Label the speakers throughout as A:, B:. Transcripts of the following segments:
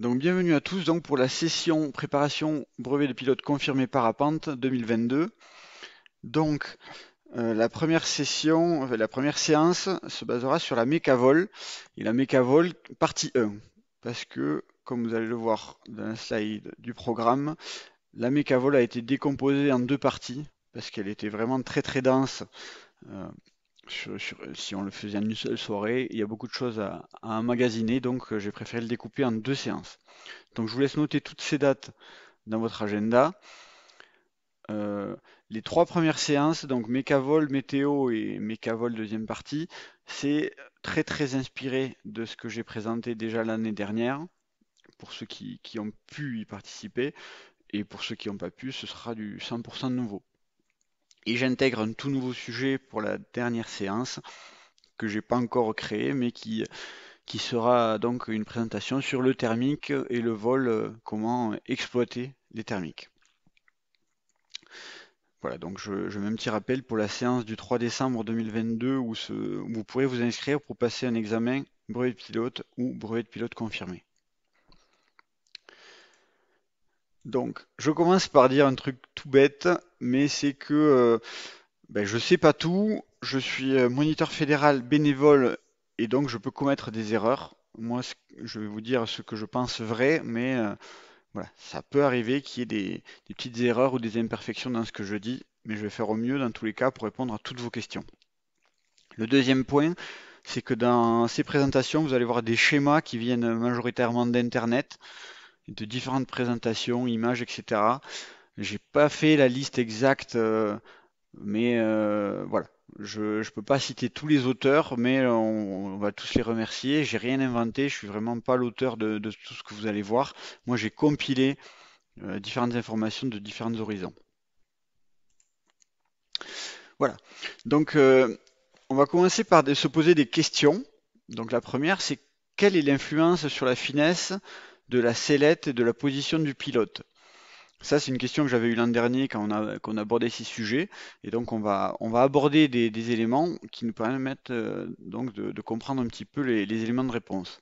A: Donc bienvenue à tous donc pour la session préparation brevet de pilote confirmé parapente 2022. Donc euh, la première session, la première séance se basera sur la vol et la vol partie 1 parce que comme vous allez le voir dans la slide du programme, la vol a été décomposée en deux parties parce qu'elle était vraiment très très dense. Euh, si on le faisait en une seule soirée, il y a beaucoup de choses à, emmagasiner, donc euh, j'ai préféré le découper en deux séances. Donc je vous laisse noter toutes ces dates dans votre agenda. Euh, les trois premières séances, donc Mécavol, Météo et Mécavol deuxième partie, c'est très très inspiré de ce que j'ai présenté déjà l'année dernière, pour ceux qui, qui, ont pu y participer, et pour ceux qui n'ont pas pu, ce sera du 100% nouveau et j'intègre un tout nouveau sujet pour la dernière séance que j'ai pas encore créé mais qui, qui sera donc une présentation sur le thermique et le vol, euh, comment exploiter les thermiques. Voilà, donc je, mets un petit rappel pour la séance du 3 décembre 2022 où, où vous pourrez vous inscrire pour passer un examen brevet de pilote ou brevet de pilote confirmé. Donc, je commence par dire un truc tout bête mais c'est que je euh, ben, je sais pas tout, je suis euh, moniteur fédéral bénévole et donc je peux commettre des erreurs. Moi, je vais vous dire ce que je pense vrai, mais euh, voilà, ça peut arriver qu'il y ait des, petites erreurs ou des imperfections dans ce que je dis, mais je vais faire au mieux dans tous les cas pour répondre à toutes vos questions. Le deuxième point, c'est que dans ces présentations, vous allez voir des schémas qui viennent majoritairement d'Internet, de différentes présentations, images, etc. J'ai pas fait la liste exacte, euh, mais euh, voilà. Je ne peux pas citer tous les auteurs, mais on, va tous les remercier. J'ai rien inventé, je suis vraiment pas l'auteur de, tout ce que vous allez voir. Moi, j'ai compilé euh, différentes informations de différents horizons. Voilà. Donc, on va commencer par se poser des questions. Donc, la première, c'est quelle est l'influence sur la finesse de la sellette et de la position du pilote ça, c'est une question que j'avais eue l'an dernier quand on, a, abordé abordait ces sujets. Et donc, on va, aborder des, éléments qui nous permettent euh, donc de, comprendre un petit peu les, éléments de réponse.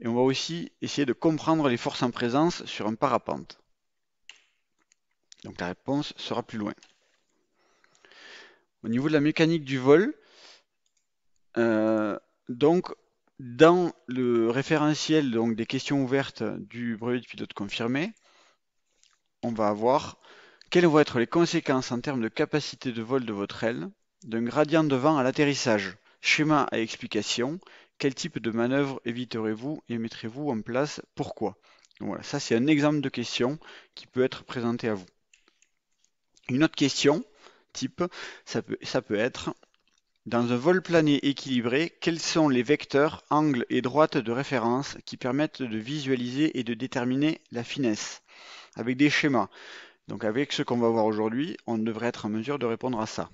A: Et on va aussi essayer de comprendre les forces en présence sur un parapente. Donc, la réponse sera plus loin. Au niveau de la mécanique du vol, euh, donc, dans le référentiel donc, des questions ouvertes du brevet de pilote confirmé, on va avoir quelles vont être les conséquences en termes de capacité de vol de votre aile d'un gradient de vent à l'atterrissage. Schéma à explication, quel type de manœuvre éviterez-vous et mettrez-vous en place, pourquoi voilà, ça c'est un exemple de question qui peut être présenté à vous. Une autre question type, ça peut être dans un vol plané équilibré, quels sont les vecteurs, angles et droites de référence qui permettent de visualiser et de déterminer la finesse avec des schémas. Donc avec ce qu'on va voir aujourd'hui, on devrait être en mesure de répondre à ça.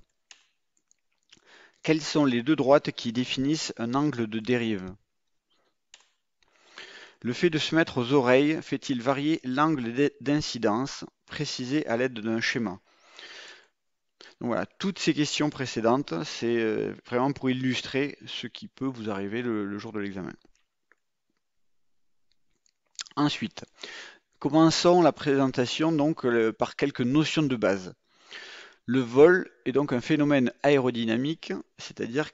A: Quelles sont les deux droites qui définissent un angle de dérive Le fait de se mettre aux oreilles fait-il varier l'angle d'incidence précisé à l'aide d'un schéma donc voilà, toutes ces questions précédentes, c'est euh, vraiment pour illustrer ce qui peut vous arriver le, le jour de l'examen. Ensuite, Commençons la présentation donc euh, par quelques notions de base. Le vol est donc un phénomène aérodynamique, c'est-à-dire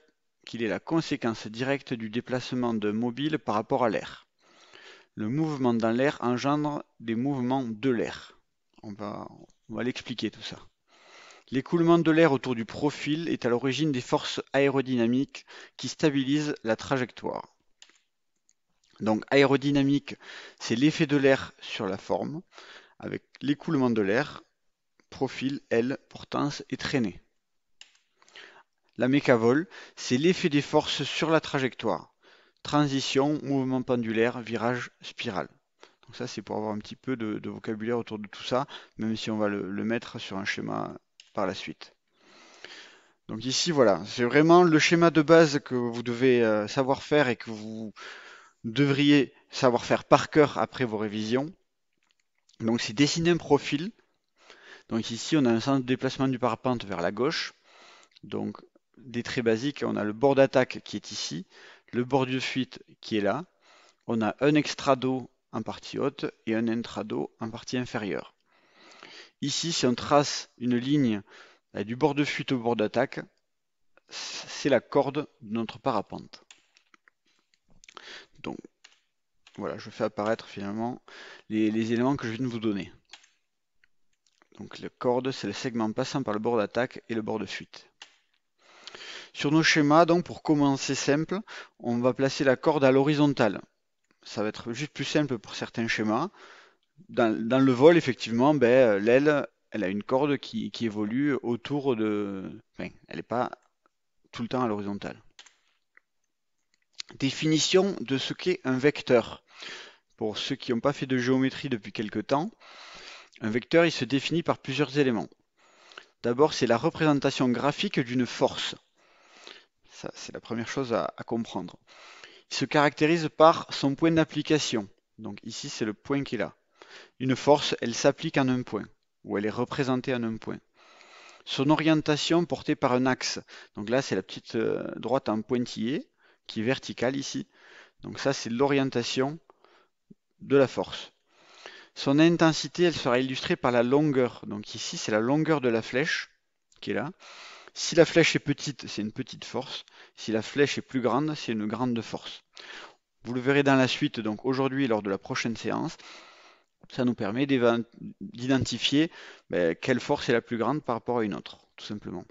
A: qu'il est la conséquence directe du déplacement de mobile par rapport à l'air. Le mouvement dans l'air engendre des mouvements de l'air. on va l'expliquer tout ça. L'écoulement de l'air autour du profil est à l'origine des forces aérodynamiques qui stabilisent la trajectoire. Donc aérodynamique, c'est l'effet de l'air sur la forme, avec l'écoulement de l'air, profil, aile, portance et traînée. La vol, c'est l'effet des forces sur la trajectoire. Transition, mouvement pendulaire, virage, spirale. Donc ça c'est pour avoir un petit peu de, vocabulaire autour de tout ça, même si on va le mettre sur un schéma par la suite. Donc ici voilà, c'est vraiment le schéma de base que vous devez euh, savoir faire et que vous, devriez savoir faire par cœur après vos révisions. Donc c'est dessiner un profil. Donc ici on a un sens de déplacement du parapente vers la gauche. Donc des traits basiques, on a le bord d'attaque qui est ici, le bord de fuite qui est là, on a un extrado en partie haute et un intrado en partie inférieure. Ici, si on trace une ligne eh, du bord de fuite au bord d'attaque, c'est la corde de notre parapente. Donc voilà, je fais apparaître finalement les, éléments que je viens de vous donner. Donc la corde, c'est le segment passant par le bord d'attaque et le bord de fuite. Sur nos schémas, donc pour commencer simple, on va placer la corde à l'horizontale. Ça va être juste plus simple pour certains schémas. Dans, le vol, effectivement, ben, l'aile, elle a une corde qui, évolue autour de... elle n'est pas tout le temps à l'horizontale. Définition de ce qu'est un vecteur. Pour ceux qui n'ont pas fait de géométrie depuis quelque temps, un vecteur il se définit par plusieurs éléments. D'abord, c'est la représentation graphique d'une force. Ça, c'est la première chose à, comprendre. Il se caractérise par son point d'application. Donc ici, c'est le point qu'il a. Une force, elle s'applique en un point, ou elle est représentée en un point. Son orientation portée par un axe. Donc là, c'est la petite euh, droite en pointillé qui est verticale ici. Donc ça, c'est l'orientation de la force. Son intensité, elle sera illustrée par la longueur. Donc ici, c'est la longueur de la flèche qui est là. Si la flèche est petite, c'est une petite force. Si la flèche est plus grande, c'est une grande force. Vous le verrez dans la suite, donc aujourd'hui lors de la prochaine séance, ça nous permet d'identifier ben, quelle force est la plus grande par rapport à une autre, tout simplement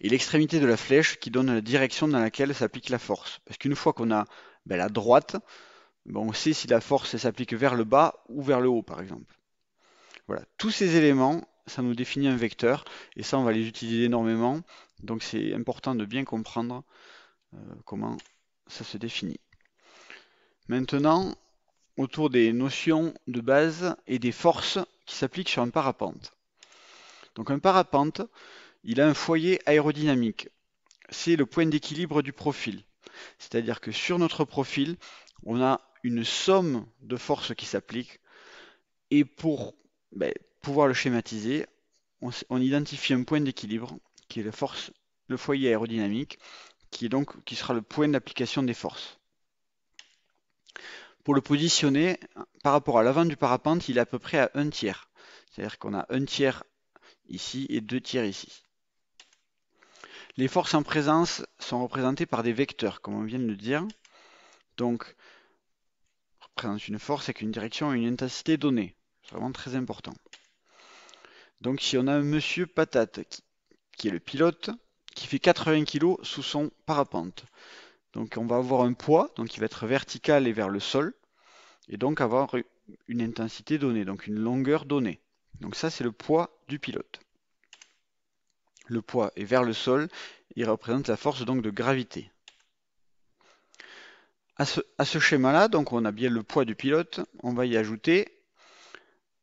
A: et l'extrémité de la flèche qui donne la direction dans laquelle s'applique la force. Parce qu'une fois qu'on a ben, la droite, ben, on sait si la force s'applique vers le bas ou vers le haut, par exemple. Voilà, tous ces éléments, ça nous définit un vecteur, et ça, on va les utiliser énormément, donc c'est important de bien comprendre euh, comment ça se définit. Maintenant, autour des notions de base et des forces qui s'appliquent sur un parapente. Donc un parapente, il a un foyer aérodynamique. C'est le point d'équilibre du profil. C'est-à-dire que sur notre profil, on a une somme de forces qui s'applique. Et pour ben, pouvoir le schématiser, on, identifie un point d'équilibre qui est le foyer aérodynamique, qui est donc qui sera le point d'application des forces. Pour le positionner par rapport à l'avant du parapente, il est à peu près à un tiers. C'est-à-dire qu'on a un tiers ici et deux tiers ici. Les forces en présence sont représentées par des vecteurs, comme on vient de le dire. Donc, on représente une force avec une direction et une intensité donnée. C'est vraiment très important. Donc, si on a un monsieur patate, qui, est le pilote, qui fait 80 kg sous son parapente. Donc on va avoir un poids, donc il va être vertical et vers le sol, et donc avoir une intensité donnée, donc une longueur donnée. Donc ça c'est le poids du pilote. Le poids est vers le sol, il représente la force donc de gravité. À ce, schéma-là, donc on a bien le poids du pilote, on va y ajouter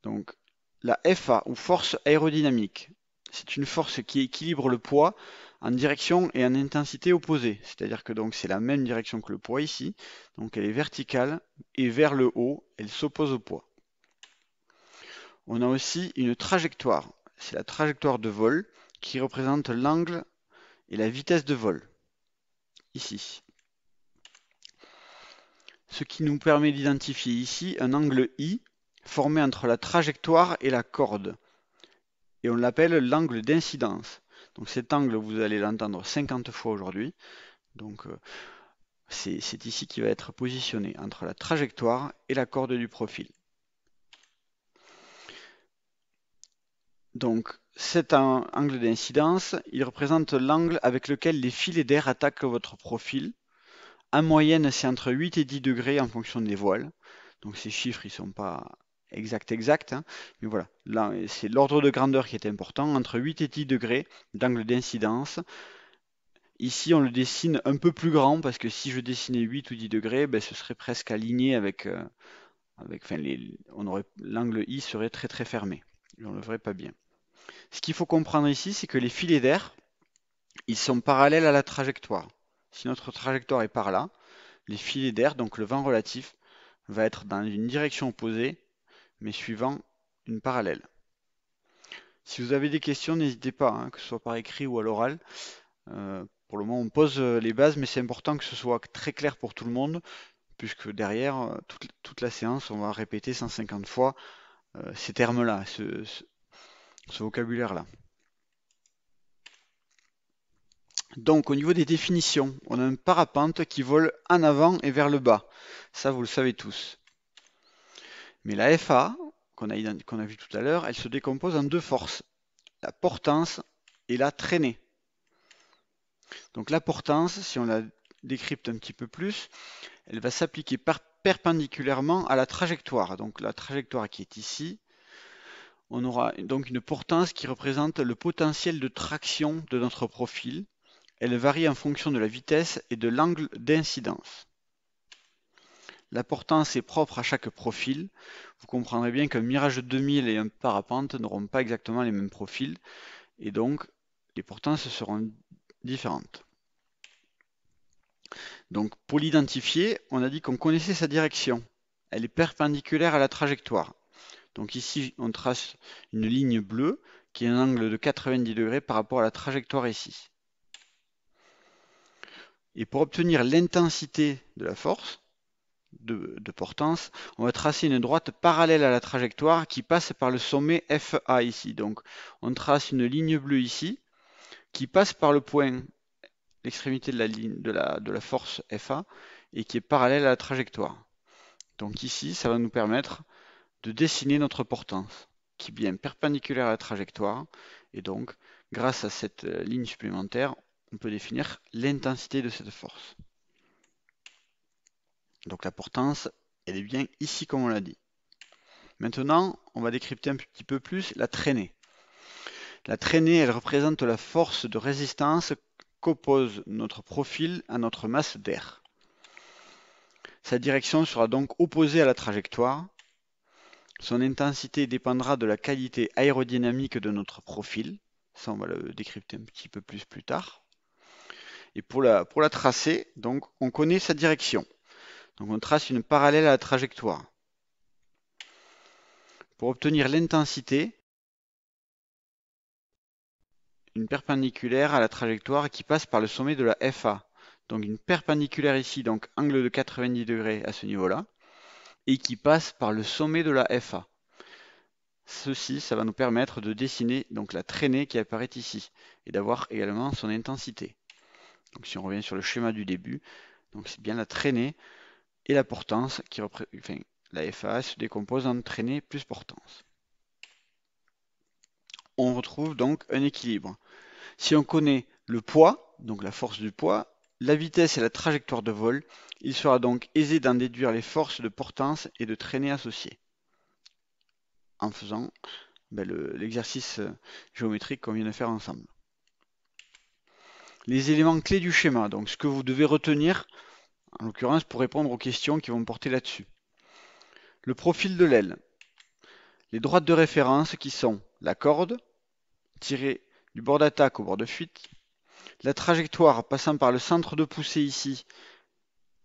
A: donc la FA ou force aérodynamique. C'est une force qui équilibre le poids en direction et en intensité opposée. C'est-à-dire que c'est la même direction que le poids ici, donc elle est verticale et vers le haut, elle s'oppose au poids. On a aussi une trajectoire, c'est la trajectoire de vol qui représente l'angle et la vitesse de vol, ici. Ce qui nous permet d'identifier ici un angle I formé entre la trajectoire et la corde. Et on l'appelle l'angle d'incidence. Donc cet angle, vous allez l'entendre 50 fois aujourd'hui. Donc euh, c'est ici qui va être positionné entre la trajectoire et la corde du profil. Donc c'est un angle d'incidence, il représente l'angle avec lequel les filets d'air attaquent votre profil. En moyenne, c'est entre 8 et 10 degrés en fonction des voiles. Donc ces chiffres, ils sont pas exact exacts. Hein. Mais voilà, là, c'est l'ordre de grandeur qui est important, entre 8 et 10 degrés d'angle d'incidence. Ici, on le dessine un peu plus grand parce que si je dessinais 8 ou 10 degrés, ben, ce serait presque aligné avec. Euh, avec enfin, on aurait, l'angle I serait très très fermé. on ne le verrait pas bien. Ce qu'il faut comprendre ici, c'est que les filets d'air, ils sont parallèles à la trajectoire. Si notre trajectoire est par là, les filets d'air, donc le vent relatif, va être dans une direction opposée, mais suivant une parallèle. Si vous avez des questions, n'hésitez pas, hein, que ce soit par écrit ou à l'oral. Euh, pour le moment, on pose euh, les bases, mais c'est important que ce soit très clair pour tout le monde, puisque derrière, euh, toute, la séance, on va répéter 150 fois ces termes-là, ce vocabulaire-là. Donc au niveau des définitions, on a un parapente qui vole en avant et vers le bas. Ça, vous le savez tous. Mais la FA, qu'on a, vue a, vu tout à l'heure, elle se décompose en deux forces. La portance et la traînée. Donc la portance, si on la décrypte un petit peu plus, elle va s'appliquer perpendiculairement à la trajectoire. Donc la trajectoire qui est ici, on aura donc une portance qui représente le potentiel de traction de notre profil. Elle varie en fonction de la vitesse et de l'angle d'incidence. La portance est propre à chaque profil. Vous comprendrez bien qu'un Mirage 2000 et un parapente n'auront pas exactement les mêmes profils et donc les portances seront différentes. Donc pour l'identifier, on a dit qu'on connaissait sa direction. Elle est perpendiculaire à la trajectoire. Donc ici, on trace une ligne bleue qui est un angle de 90 degrés par rapport à la trajectoire ici. Et pour obtenir l'intensité de la force de, portance, on va tracer une droite parallèle à la trajectoire qui passe par le sommet FA ici. Donc on trace une ligne bleue ici qui passe par le point, l'extrémité de la force FA et qui est parallèle à la trajectoire. Donc ici, ça va nous permettre de dessiner notre portance, qui est bien perpendiculaire à la trajectoire, et donc, grâce à cette euh, ligne supplémentaire, on peut définir l'intensité de cette force. Donc la portance, elle est bien ici comme on l'a dit. Maintenant, on va décrypter un petit peu plus la traînée. La traînée, elle représente la force de résistance qu'oppose notre profil à notre masse d'air. Sa direction sera donc opposée à la trajectoire, son intensité dépendra de la qualité aérodynamique de notre profil. Ça, on va le décrypter un petit peu plus plus tard. Et pour la, pour la tracer, donc, on connaît sa direction. Donc, on trace une parallèle à la trajectoire. Pour obtenir l'intensité, une perpendiculaire à la trajectoire qui passe par le sommet de la FA. Donc une perpendiculaire ici, donc angle de 90 degrés à ce niveau-là et qui passe par le sommet de la FA. Ceci, ça va nous permettre de dessiner donc la traînée qui apparaît ici et d'avoir également son intensité. Donc si on revient sur le schéma du début, c'est bien la traînée et la portance qui la FA se décompose en traînée plus portance. On retrouve donc un équilibre. Si on connaît le poids, donc la force du poids, la vitesse et la trajectoire de vol, il sera donc aisé d'en déduire les forces de portance et de traînée associées, en faisant ben, l'exercice euh, géométrique qu'on vient de faire ensemble. Les éléments clés du schéma, donc ce que vous devez retenir, en l'occurrence pour répondre aux questions qui vont porter là-dessus. Le profil de l'aile, les droites de référence qui sont la corde, tirée du bord d'attaque au bord de fuite, la trajectoire passant par le centre de poussée ici,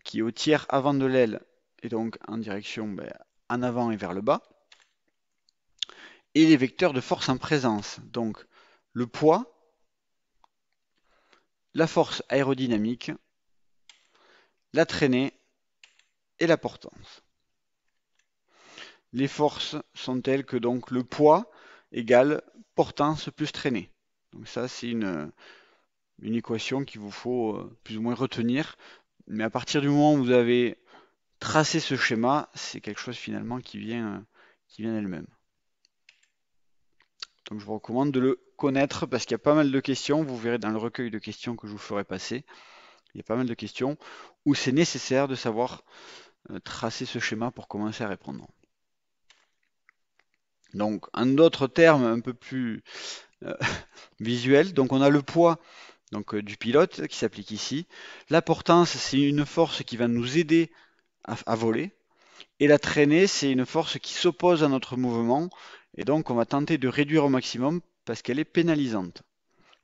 A: qui est au tiers avant de l'aile, et donc en direction ben, en avant et vers le bas. Et les vecteurs de force en présence, donc le poids, la force aérodynamique, la traînée et la portance. Les forces sont telles que donc le poids égale portance plus traînée. Donc ça c'est une, une équation qu'il vous faut euh, plus ou moins retenir. Mais à partir du moment où vous avez tracé ce schéma, c'est quelque chose finalement qui vient, euh, qui vient d'elle-même. Donc je vous recommande de le connaître parce qu'il y a pas mal de questions, vous verrez dans le recueil de questions que je vous ferai passer, il y a pas mal de questions où c'est nécessaire de savoir euh, tracer ce schéma pour commencer à répondre. Donc en d'autres termes un peu plus visuel, donc on a le poids donc euh, du pilote qui s'applique ici. La portance, c'est une force qui va nous aider à, voler. Et la traînée, c'est une force qui s'oppose à notre mouvement. Et donc on va tenter de réduire au maximum parce qu'elle est pénalisante.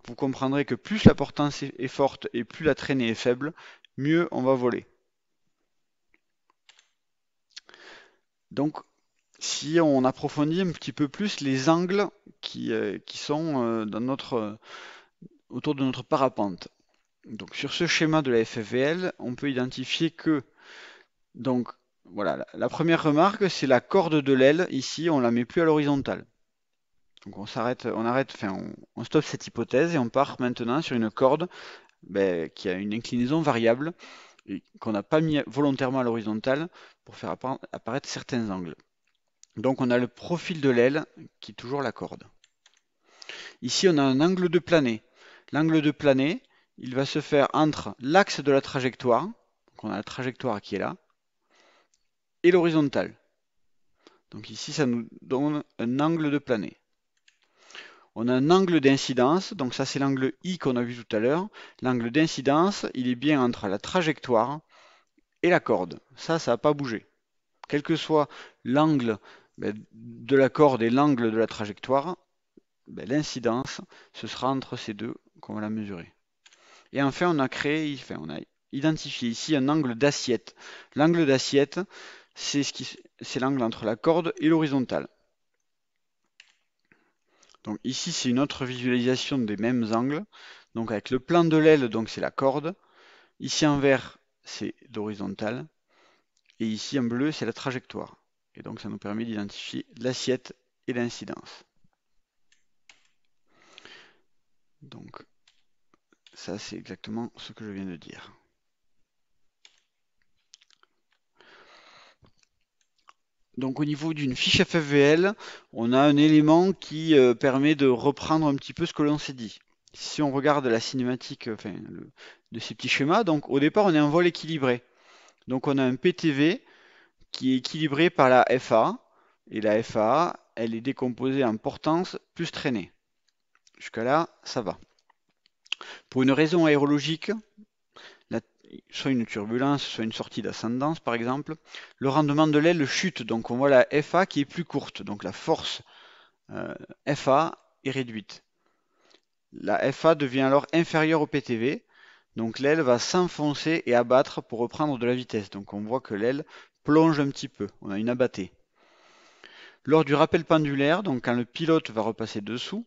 A: Vous comprendrez que plus la portance est forte et plus la traînée est faible, mieux on va voler. Donc si on approfondit un petit peu plus les angles qui, euh, sont euh, dans notre autour de notre parapente. Donc sur ce schéma de la FFVL, on peut identifier que donc voilà, la première remarque, c'est la corde de l'aile. Ici, on la met plus à l'horizontale. Donc on s'arrête, on arrête, enfin on, stoppe cette hypothèse et on part maintenant sur une corde ben, qui a une inclinaison variable et qu'on n'a pas mis volontairement à l'horizontale pour faire apparaître certains angles. Donc on a le profil de l'aile qui est toujours la corde. Ici on a un angle de plané. L'angle de plané, il va se faire entre l'axe de la trajectoire, donc on a la trajectoire qui est là, et l'horizontale. Donc ici, ça nous donne un angle de plané. On a un angle d'incidence, donc ça c'est l'angle I qu'on a vu tout à l'heure. L'angle d'incidence, il est bien entre la trajectoire et la corde. Ça, ça n'a pas bougé. Quel que soit l'angle ben, de la corde et l'angle de la trajectoire, ben, l'incidence, ce sera entre ces deux on va la mesurer. Et enfin, on a créé, enfin, on a identifié ici un angle d'assiette. L'angle d'assiette, c'est ce l'angle entre la corde et l'horizontale. Donc ici, c'est une autre visualisation des mêmes angles. Donc avec le plan de l'aile, donc c'est la corde. Ici en vert, c'est l'horizontale. Et ici en bleu, c'est la trajectoire. Et donc ça nous permet d'identifier l'assiette et l'incidence. Donc ça, c'est exactement ce que je viens de dire. Donc au niveau d'une fiche FFVL, on a un élément qui euh, permet de reprendre un petit peu ce que l'on s'est dit. Si on regarde la cinématique euh, de ces petits schémas, donc au départ on est en vol équilibré. Donc on a un PTV qui est équilibré par la FA, et la FA, elle est décomposée en portance plus traînée. Jusqu'à là, ça va. Pour une raison aérologique, soit une turbulence, soit une sortie d'ascendance par exemple, le rendement de l'aile chute, donc on voit la FA qui est plus courte, donc la force euh, FA est réduite. La FA devient alors inférieure au PTV, donc l'aile va s'enfoncer et abattre pour reprendre de la vitesse. Donc on voit que l'aile plonge un petit peu, on a une abattée. Lors du rappel pendulaire, donc quand le pilote va repasser dessous,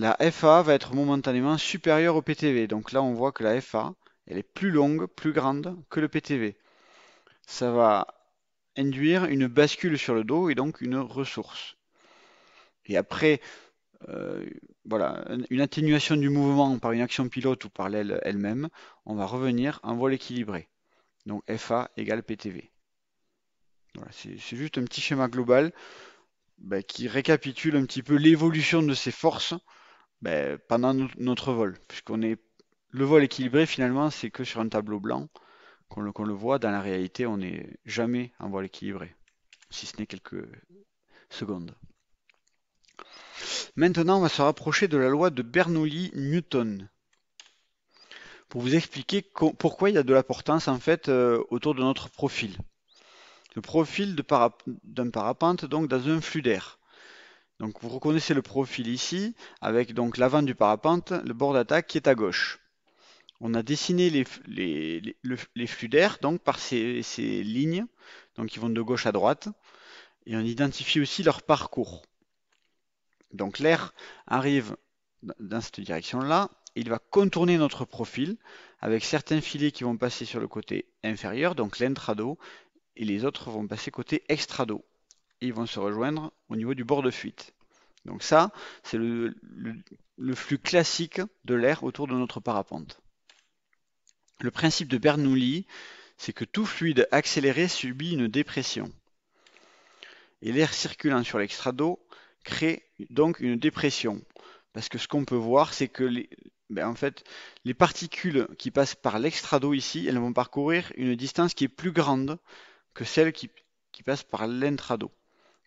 A: la FA va être momentanément supérieure au PTV. Donc là, on voit que la FA, elle est plus longue, plus grande que le PTV. Ça va induire une bascule sur le dos et donc une ressource. Et après, euh, voilà, une atténuation du mouvement par une action pilote ou par l'aile elle-même, on va revenir en vol équilibré. Donc FA égale PTV. c'est juste un petit schéma global bah, qui récapitule un petit peu l'évolution de ces forces ben, pendant notre vol, puisqu'on est le vol équilibré finalement, c'est que sur un tableau blanc qu'on le, voit. Dans la réalité, on n'est jamais en vol équilibré, si ce n'est quelques secondes. Maintenant, on va se rapprocher de la loi de Bernoulli-Newton pour vous expliquer pourquoi il y a de la portance en fait euh, autour de notre profil. Le profil d'un parapente donc dans un flux d'air. Donc vous reconnaissez le profil ici, avec donc l'avant du parapente, le bord d'attaque qui est à gauche. On a dessiné les, flux d'air donc par ces, lignes, donc qui vont de gauche à droite, et on identifie aussi leur parcours. Donc l'air arrive dans cette direction-là, il va contourner notre profil avec certains filets qui vont passer sur le côté inférieur, donc l'intrado, et les autres vont passer côté extrado et ils vont se rejoindre au niveau du bord de fuite. Donc ça, c'est le, flux classique de l'air autour de notre parapente. Le principe de Bernoulli, c'est que tout fluide accéléré subit une dépression. Et l'air circulant sur l'extrado crée donc une dépression. Parce que ce qu'on peut voir, c'est que les, ben, en fait, les particules qui passent par l'extrado ici, elles vont parcourir une distance qui est plus grande que celle qui, qui passe par l'intrado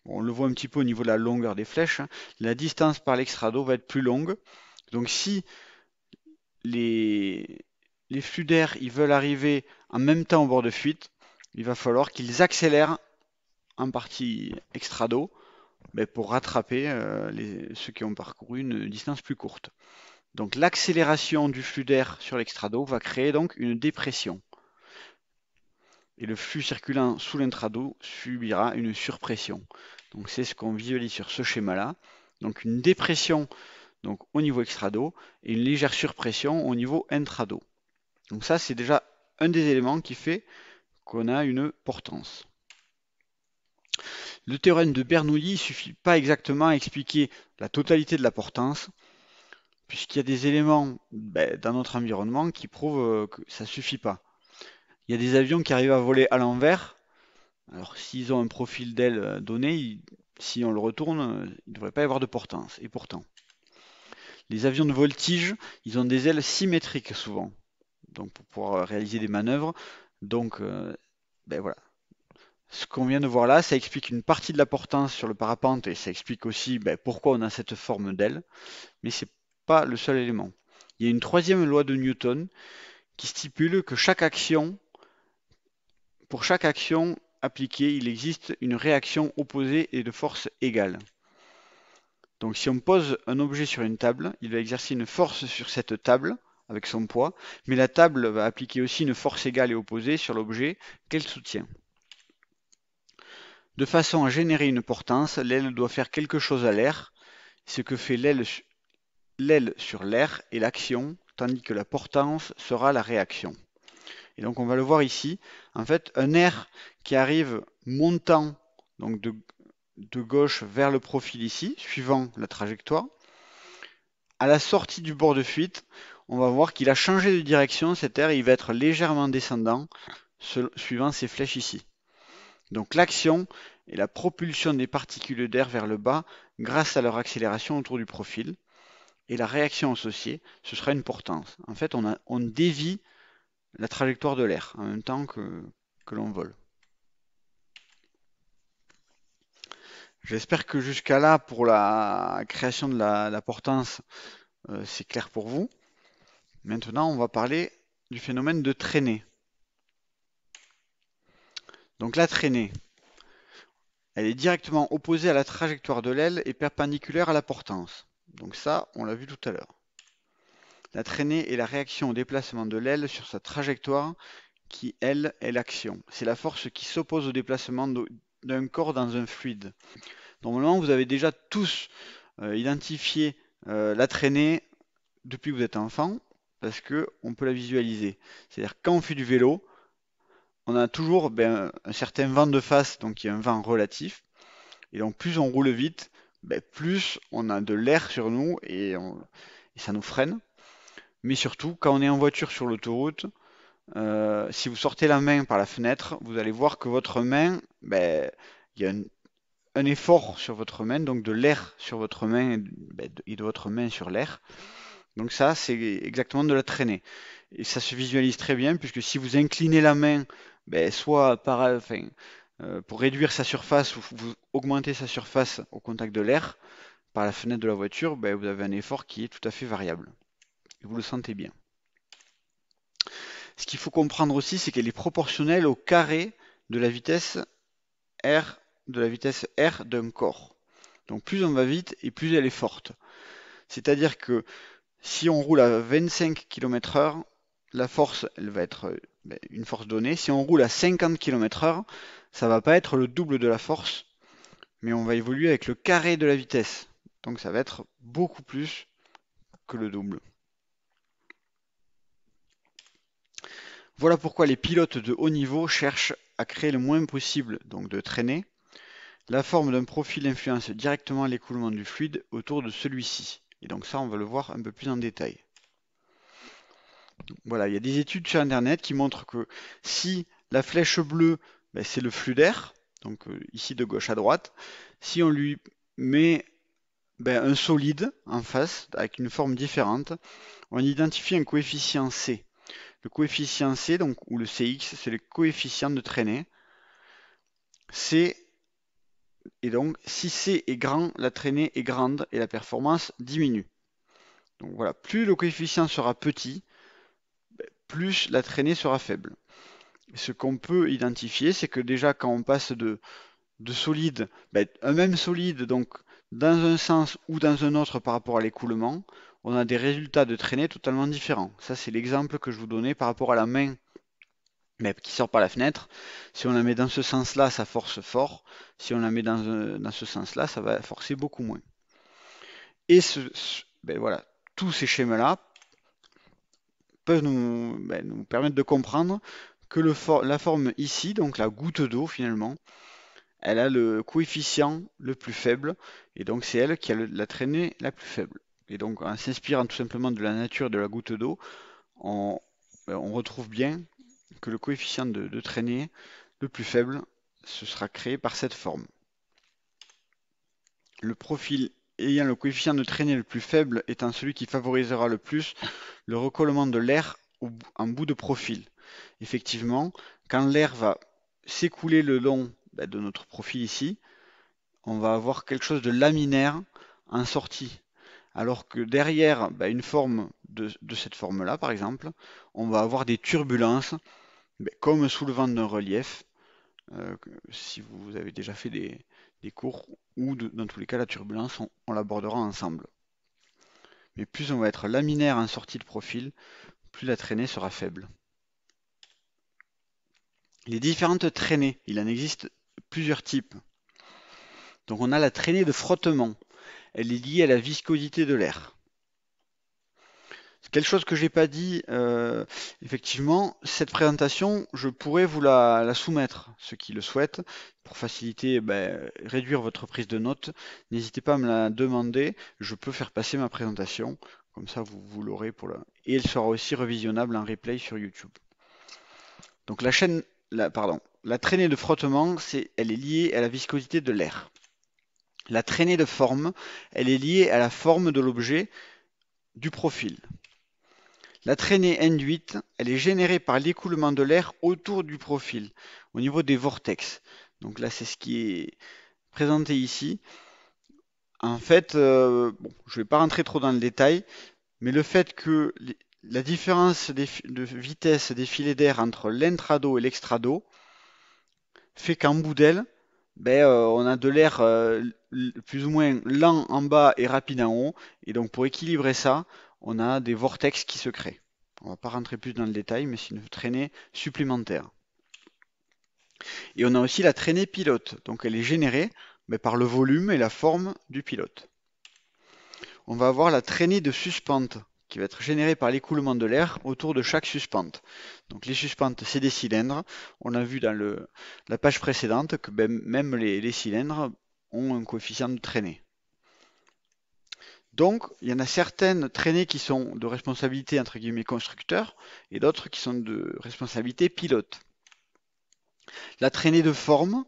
A: on le voit un petit peu au niveau de la longueur des flèches, hein. la distance par l'extrado va être plus longue. Donc si les, flux d'air veulent arriver en même temps au bord de fuite, il va falloir qu'ils accélèrent en partie extrado mais pour rattraper euh, ceux qui ont parcouru une distance plus courte. Donc l'accélération du flux d'air sur l'extrado va créer donc une dépression et le flux circulant sous l'intrado subira une surpression. Donc c'est ce qu'on visualise sur ce schéma-là. Donc une dépression donc, au niveau extrado et une légère surpression au niveau intrado. Donc ça c'est déjà un des éléments qui fait qu'on a une portance. Le théorème de Bernoulli ne suffit pas exactement à expliquer la totalité de la portance, puisqu'il y a des éléments ben, dans notre environnement qui prouvent euh, que ça ne suffit pas il y a des avions qui arrivent à voler à l'envers. Alors s'ils ont un profil d'aile euh, donné, si on le retourne, euh, il ne devrait pas y avoir de portance. Et pourtant, les avions de voltige, ils ont des ailes symétriques souvent, donc pour pouvoir euh, réaliser des manœuvres. Donc, ben voilà. Ce qu'on vient de voir là, ça explique une partie de la portance sur le parapente et ça explique aussi ben, pourquoi on a cette forme d'aile, mais ce n'est pas le seul élément. Il y a une troisième loi de Newton qui stipule que chaque action pour chaque action appliquée, il existe une réaction opposée et de force égale. Donc si on pose un objet sur une table, il va exercer une force sur cette table avec son poids, mais la table va appliquer aussi une force égale et opposée sur l'objet qu'elle soutient. De façon à générer une portance, l'aile doit faire quelque chose à l'air, ce que fait l'aile sur l'air est l'action, tandis que la portance sera la réaction. Et donc on va le voir ici. En fait, un air qui arrive montant, donc de, gauche vers le profil ici, suivant la trajectoire. À la sortie du bord de fuite, on va voir qu'il a changé de direction, cet air, il va être légèrement descendant, suivant ces flèches ici. Donc l'action et la propulsion des particules d'air vers le bas grâce à leur accélération autour du profil. Et la réaction associée, ce sera une portance. En fait, on dévie la trajectoire de l'air en même temps que, l'on vole. J'espère que jusqu'à là, pour la création de la, portance, euh, c'est clair pour vous. Maintenant, on va parler du phénomène de traînée. Donc la traînée, elle est directement opposée à la trajectoire de l'aile et perpendiculaire à la portance. Donc ça, on l'a vu tout à l'heure. La traînée est la réaction au déplacement de l'aile sur sa trajectoire qui, elle, est l'action. C'est la force qui s'oppose au déplacement d'un corps dans un fluide. Normalement, vous avez déjà tous euh, identifié euh, la traînée depuis que vous êtes enfant, parce que on peut la visualiser. C'est-à-dire quand on fait du vélo, on a toujours ben, un certain vent de face, donc il y a un vent relatif. Et donc plus on roule vite, ben, plus on a de l'air sur nous et ça nous freine. Mais surtout, quand on est en voiture sur l'autoroute, euh, si vous sortez la main par la fenêtre, vous allez voir que votre main, ben, il y a un, effort sur votre main, donc de l'air sur votre main et ben, de, votre main sur l'air. Donc ça, c'est exactement de la traîner. Et ça se visualise très bien, puisque si vous inclinez la main, ben, soit euh, pour réduire sa surface ou vous augmentez sa surface au contact de l'air par la fenêtre de la voiture, vous avez un effort qui est tout à fait variable et vous le sentez bien. Ce qu'il faut comprendre aussi, c'est qu'elle est proportionnelle au carré de la vitesse R de la vitesse R d'un corps. Donc plus on va vite et plus elle est forte. C'est-à-dire que si on roule à 25 km heure, la force, elle va être ben, une force donnée. Si on roule à 50 km heure, ça va pas être le double de la force, mais on va évoluer avec le carré de la vitesse. Donc ça va être beaucoup plus que le double. Voilà pourquoi les pilotes de haut niveau cherchent à créer le moins possible donc de traîner. La forme d'un profil influence directement l'écoulement du fluide autour de celui-ci. Et donc ça, on va le voir un peu plus en détail. Voilà, il y a des études sur Internet qui montrent que si la flèche bleue, ben, c'est le flux d'air, donc euh, ici de gauche à droite, si on lui met ben, un solide en face avec une forme différente, on identifie un coefficient C. Le coefficient C, donc, ou le CX, c'est le coefficient de traînée. C et donc, si C est grand, la traînée est grande et la performance diminue. Donc voilà, plus le coefficient sera petit, plus la traînée sera faible. Ce qu'on peut identifier, c'est que déjà quand on passe de, de solide, ben, un même solide, donc dans un sens ou dans un autre par rapport à l'écoulement, on a des résultats de traînée totalement différents. Ça, c'est l'exemple que je vous donnais par rapport à la main mais qui sort par la fenêtre. Si on la met dans ce sens-là, ça force fort. Si on la met dans, euh, ce sens-là, ça va forcer beaucoup moins. Et ben voilà, tous ces schémas-là peuvent nous, ben, permettre de comprendre que la forme ici, donc la goutte d'eau finalement, elle a le coefficient le plus faible, et donc c'est elle qui a la traînée la plus faible. Et donc, en s'inspirant tout simplement de la nature de la goutte d'eau, ben, on, retrouve bien que le coefficient de, de traînée le plus faible se sera créé par cette forme. Le profil ayant le coefficient de traînée le plus faible étant celui qui favorisera le plus le recollement de l'air en bout de profil. Effectivement, quand l'air va s'écouler le long ben, de notre profil ici, on va avoir quelque chose de laminaire en sortie alors que derrière bah, une forme de, cette forme-là, par exemple, on va avoir des turbulences, comme sous le vent d'un relief, euh, si vous avez déjà fait des, cours, ou dans tous les cas la turbulence, on l'abordera ensemble. Mais plus on va être laminaire en sortie de profil, plus la traînée sera faible. Les différentes traînées, il en existe plusieurs types. Donc on a la traînée de frottement elle est liée à la viscosité de l'air. Quelque chose que je j'ai pas dit, euh, effectivement, cette présentation, je pourrais vous la, soumettre, ceux qui le souhaitent, pour faciliter, ben, réduire votre prise de notes. N'hésitez pas à me la demander, je peux faire passer ma présentation, comme ça vous, vous l'aurez pour la... Et elle sera aussi revisionnable en replay sur YouTube. Donc la chaîne, la traînée de frottement, c'est, elle est liée à la viscosité de l'air. La traînée de forme, elle est liée à la forme de l'objet du profil. La traînée induite, elle est générée par l'écoulement de l'air autour du profil, au niveau des vortex. Donc là, c'est ce qui est présenté ici. En fait, euh, je ne vais pas rentrer trop dans le détail, mais le fait que la différence de vitesse des filets d'air entre l'intrado et l'extrado fait qu'en bout d'aile, ben, euh, on a de l'air euh, plus ou moins lent en bas et rapide en haut. Et donc pour équilibrer ça, on a des vortex qui se créent. On va pas rentrer plus dans le détail, mais c'est une traînée supplémentaire. Et on a aussi la traînée pilote. Donc elle est générée par le volume et la forme du pilote. On va avoir la traînée de suspente qui va être généré par l'écoulement de l'air autour de chaque suspente. Donc les suspentes, c'est des cylindres. On a vu dans la page précédente que ben, même les, les cylindres ont un coefficient de traînée. Donc, il y en a certaines traînées qui sont de responsabilité entre guillemets constructeur et d'autres qui sont de responsabilité pilote. La traînée de forme,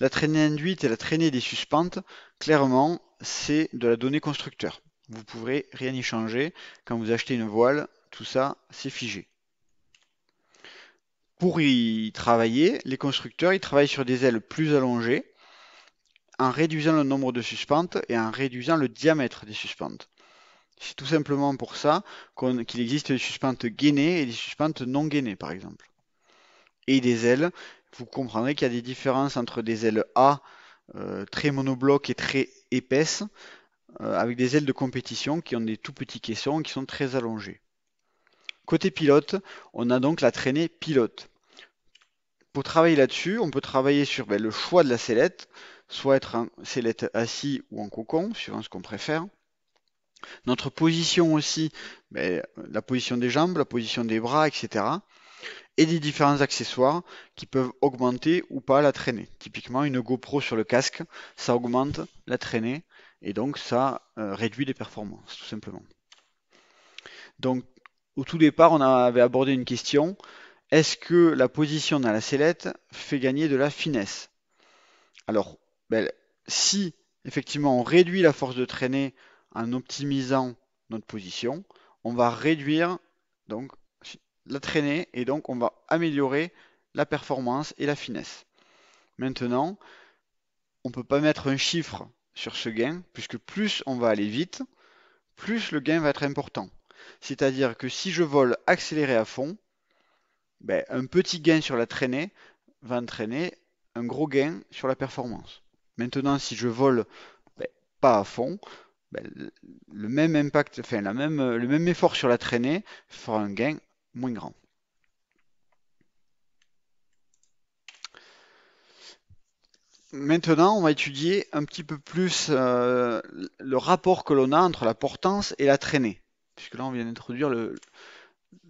A: la traînée induite et la traînée des suspentes, clairement, c'est de la donnée constructeur. Vous ne pourrez rien y changer. Quand vous achetez une voile, tout ça, c'est figé. Pour y travailler, les constructeurs ils travaillent sur des ailes plus allongées en réduisant le nombre de suspentes et en réduisant le diamètre des suspentes. C'est tout simplement pour ça qu'il existe des suspentes gainées et des suspentes non gainées, par exemple. Et des ailes, vous comprendrez qu'il y a des différences entre des ailes A euh, très monobloc et très épaisses, euh, avec des ailes de compétition qui ont des tout petits caissons qui sont très allongés. Côté pilote, on a donc la traînée pilote. Pour travailler là-dessus, on peut travailler sur ben, le choix de la sellette, soit être en sellette assis ou en cocon, suivant ce qu'on préfère. Notre position aussi, ben, la position des jambes, la position des bras, etc. Et des différents accessoires qui peuvent augmenter ou pas la traînée. Typiquement, une GoPro sur le casque, ça augmente la traînée et donc ça euh, réduit les performances, tout simplement. Donc, au tout départ, on avait abordé une question, est-ce que la position dans la sellette fait gagner de la finesse Alors, ben, si effectivement on réduit la force de traînée en optimisant notre position, on va réduire donc la traînée et donc on va améliorer la performance et la finesse. Maintenant, on ne peut pas mettre un chiffre sur ce gain, puisque plus on va aller vite, plus le gain va être important. C'est-à-dire que si je vole accéléré à fond, ben, un petit gain sur la traînée va entraîner un gros gain sur la performance. Maintenant, si je vole ben, pas à fond, ben, le même impact, la même, le même effort sur la traînée fera un gain moins grand. Maintenant, on va étudier un petit peu plus euh, le rapport que l'on a entre la portance et la traînée. Puisque là, on vient d'introduire le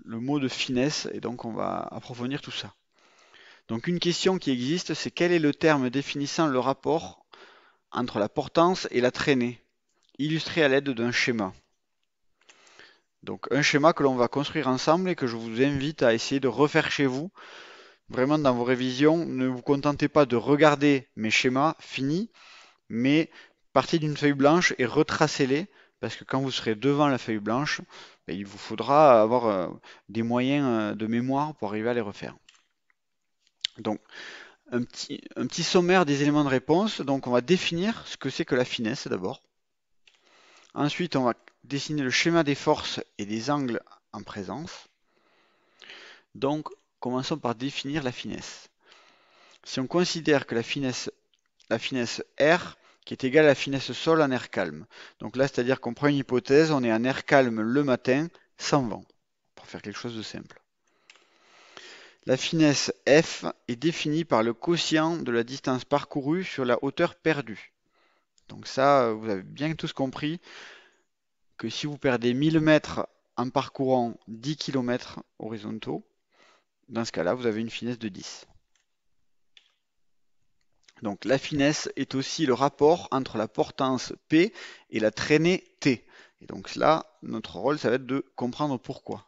A: mot de finesse et donc on va approfondir tout ça. Donc une question qui existe, c'est quel est le terme définissant le rapport entre la portance et la traînée, illustré à l'aide d'un schéma. Donc un schéma que l'on va construire ensemble et que je vous invite à essayer de refaire chez vous vraiment dans vos révisions, ne vous contentez pas de regarder mes schémas finis, mais partez d'une feuille blanche et retracez-les, parce que quand vous serez devant la feuille blanche, ben, il vous faudra avoir euh, des moyens euh, de mémoire pour arriver à les refaire. Donc, un petit, un petit sommaire des éléments de réponse. Donc, on va définir ce que c'est que la finesse d'abord. Ensuite, on va dessiner le schéma des forces et des angles en présence. Donc, Commençons par définir la finesse. Si on considère que la finesse, R qui est égale à la finesse sol en air calme. Donc là, c'est-à-dire qu'on prend une hypothèse, on est en air calme le matin, sans vent, pour faire quelque chose de simple. La finesse F est définie par le quotient de la distance parcourue sur la hauteur perdue. Donc ça, vous avez bien tous compris que si vous perdez 1000 mètres en parcourant 10 km horizontaux, dans ce cas-là, vous avez une finesse de 10. Donc la finesse est aussi le rapport entre la portance P et la traînée T. Et donc là, notre rôle, ça va être de comprendre pourquoi.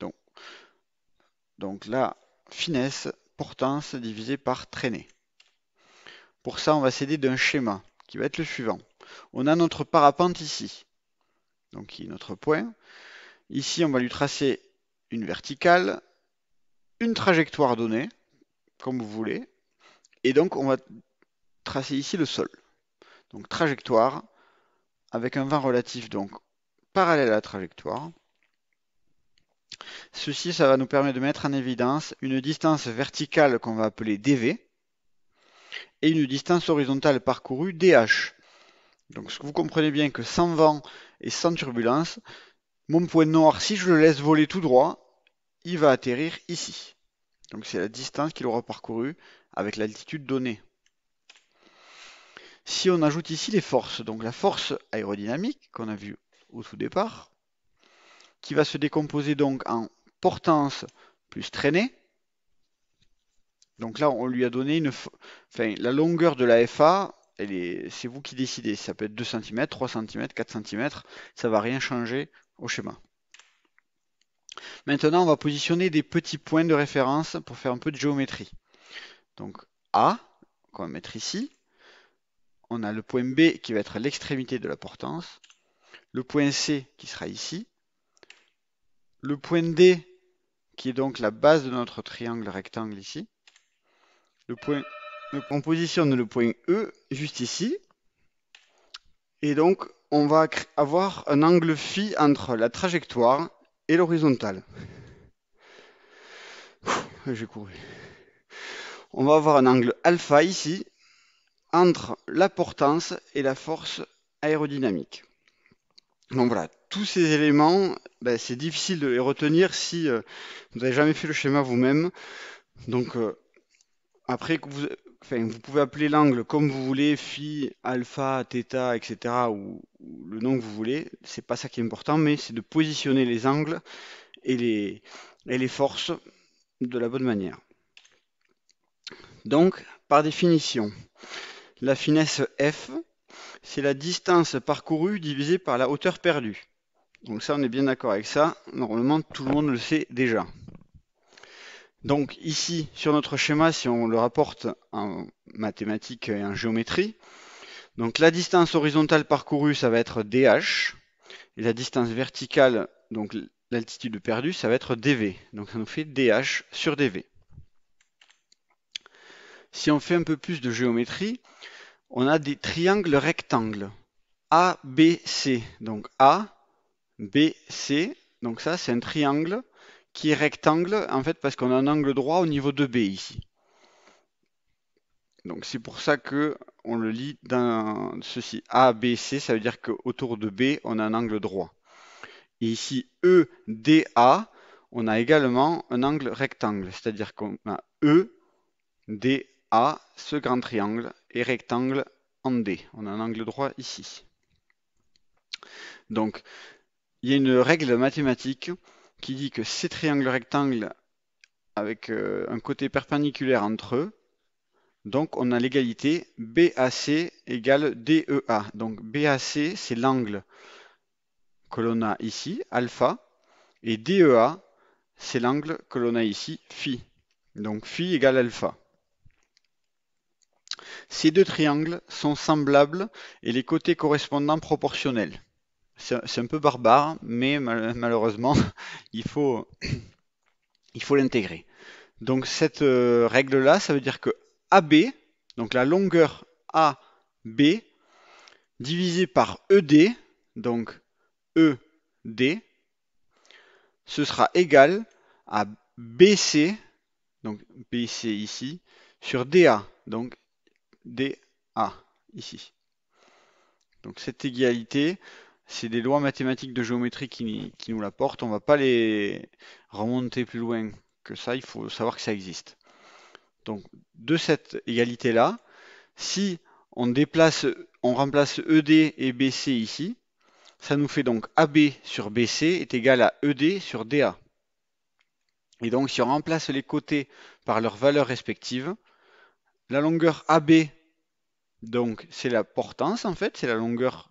A: Donc, donc là, finesse, portance divisée par traînée. Pour ça, on va s'aider d'un schéma qui va être le suivant. On a notre parapente ici, donc qui est notre point. Ici, on va lui tracer une verticale une trajectoire donnée, comme vous voulez, et donc on va tracer ici le sol. Donc trajectoire, avec un vent relatif donc parallèle à la trajectoire. Ceci, ça va nous permettre de mettre en évidence une distance verticale qu'on va appeler dv et une distance horizontale parcourue dh. Donc vous comprenez bien que sans vent et sans turbulence, mon point noir, si je le laisse voler tout droit, il va atterrir ici. Donc c'est la distance qu'il aura parcourue avec l'altitude donnée. Si on ajoute ici les forces, donc la force aérodynamique qu'on a vue au tout départ, qui va se décomposer donc en portance plus traînée. Donc là, on lui a donné une... la longueur de la FA, c'est vous qui décidez. Ça peut être 2 cm, 3 cm, 4 cm, ça va rien changer au schéma. Maintenant, on va positionner des petits points de référence pour faire un peu de géométrie. Donc A, qu'on va mettre ici. On a le point B qui va être l'extrémité de la portance. Le point C qui sera ici. Le point D qui est donc la base de notre triangle rectangle ici. Le point, on positionne le point E juste ici. Et donc, on va avoir un angle phi entre la trajectoire l'horizontale. J'ai couru. On va avoir un angle alpha ici entre la portance et la force aérodynamique. Donc voilà, tous ces éléments, ben, c'est difficile de les retenir si euh, vous n'avez jamais fait le schéma vous-même. Donc euh, après que vous, vous pouvez appeler l'angle comme vous voulez, phi, alpha, theta, etc., ou, le nom que vous voulez, c'est pas ça qui est important, mais c'est de positionner les angles et les, et les forces de la bonne manière. Donc, par définition, la finesse F, c'est la distance parcourue divisée par la hauteur perdue. Donc ça, on est bien d'accord avec ça. Normalement, tout le monde le sait déjà. Donc ici, sur notre schéma, si on le rapporte en mathématiques et en géométrie, donc la distance horizontale parcourue, ça va être DH, et la distance verticale, donc l'altitude perdue, ça va être DV. Donc ça nous fait DH sur DV. Si on fait un peu plus de géométrie, on a des triangles rectangles. ABC. Donc A, B, C. Donc ça, c'est un triangle qui est rectangle, en fait, parce qu'on a un angle droit au niveau de B ici. Donc c'est pour ça que on le lit dans ceci. A, B, C, ça veut dire qu'autour de B, on a un angle droit. Et ici, E, D, A, on a également un angle rectangle, c'est-à-dire qu'on a E, D, A, ce grand triangle, et rectangle en D. On a un angle droit ici. Donc, il y a une règle mathématique qui dit que ces triangles rectangles avec euh, un côté perpendiculaire entre eux, donc on a l'égalité BAC égale DEA. Donc BAC, c'est l'angle que l'on a ici, alpha, et DEA, c'est l'angle que l'on a ici, phi. Donc phi égale alpha. Ces deux triangles sont semblables et les côtés correspondants proportionnels c'est un peu barbare, mais malheureusement, il faut l'intégrer. Donc cette euh, règle-là, ça veut dire que AB, donc la longueur AB, divisée par ED, donc ED, ce sera égal à BC, donc BC ici, sur DA, donc DA ici. Donc cette égalité, c'est des lois mathématiques de géométrie qui, nous la portent, On ne va pas les remonter plus loin que ça. Il faut savoir que ça existe. Donc, de cette égalité-là, si on on remplace ED et BC ici, ça nous fait donc AB sur BC est égal à ED sur DA. Et donc, si on remplace les côtés par leurs valeurs respectives, la longueur AB, donc c'est la portance en fait, c'est la longueur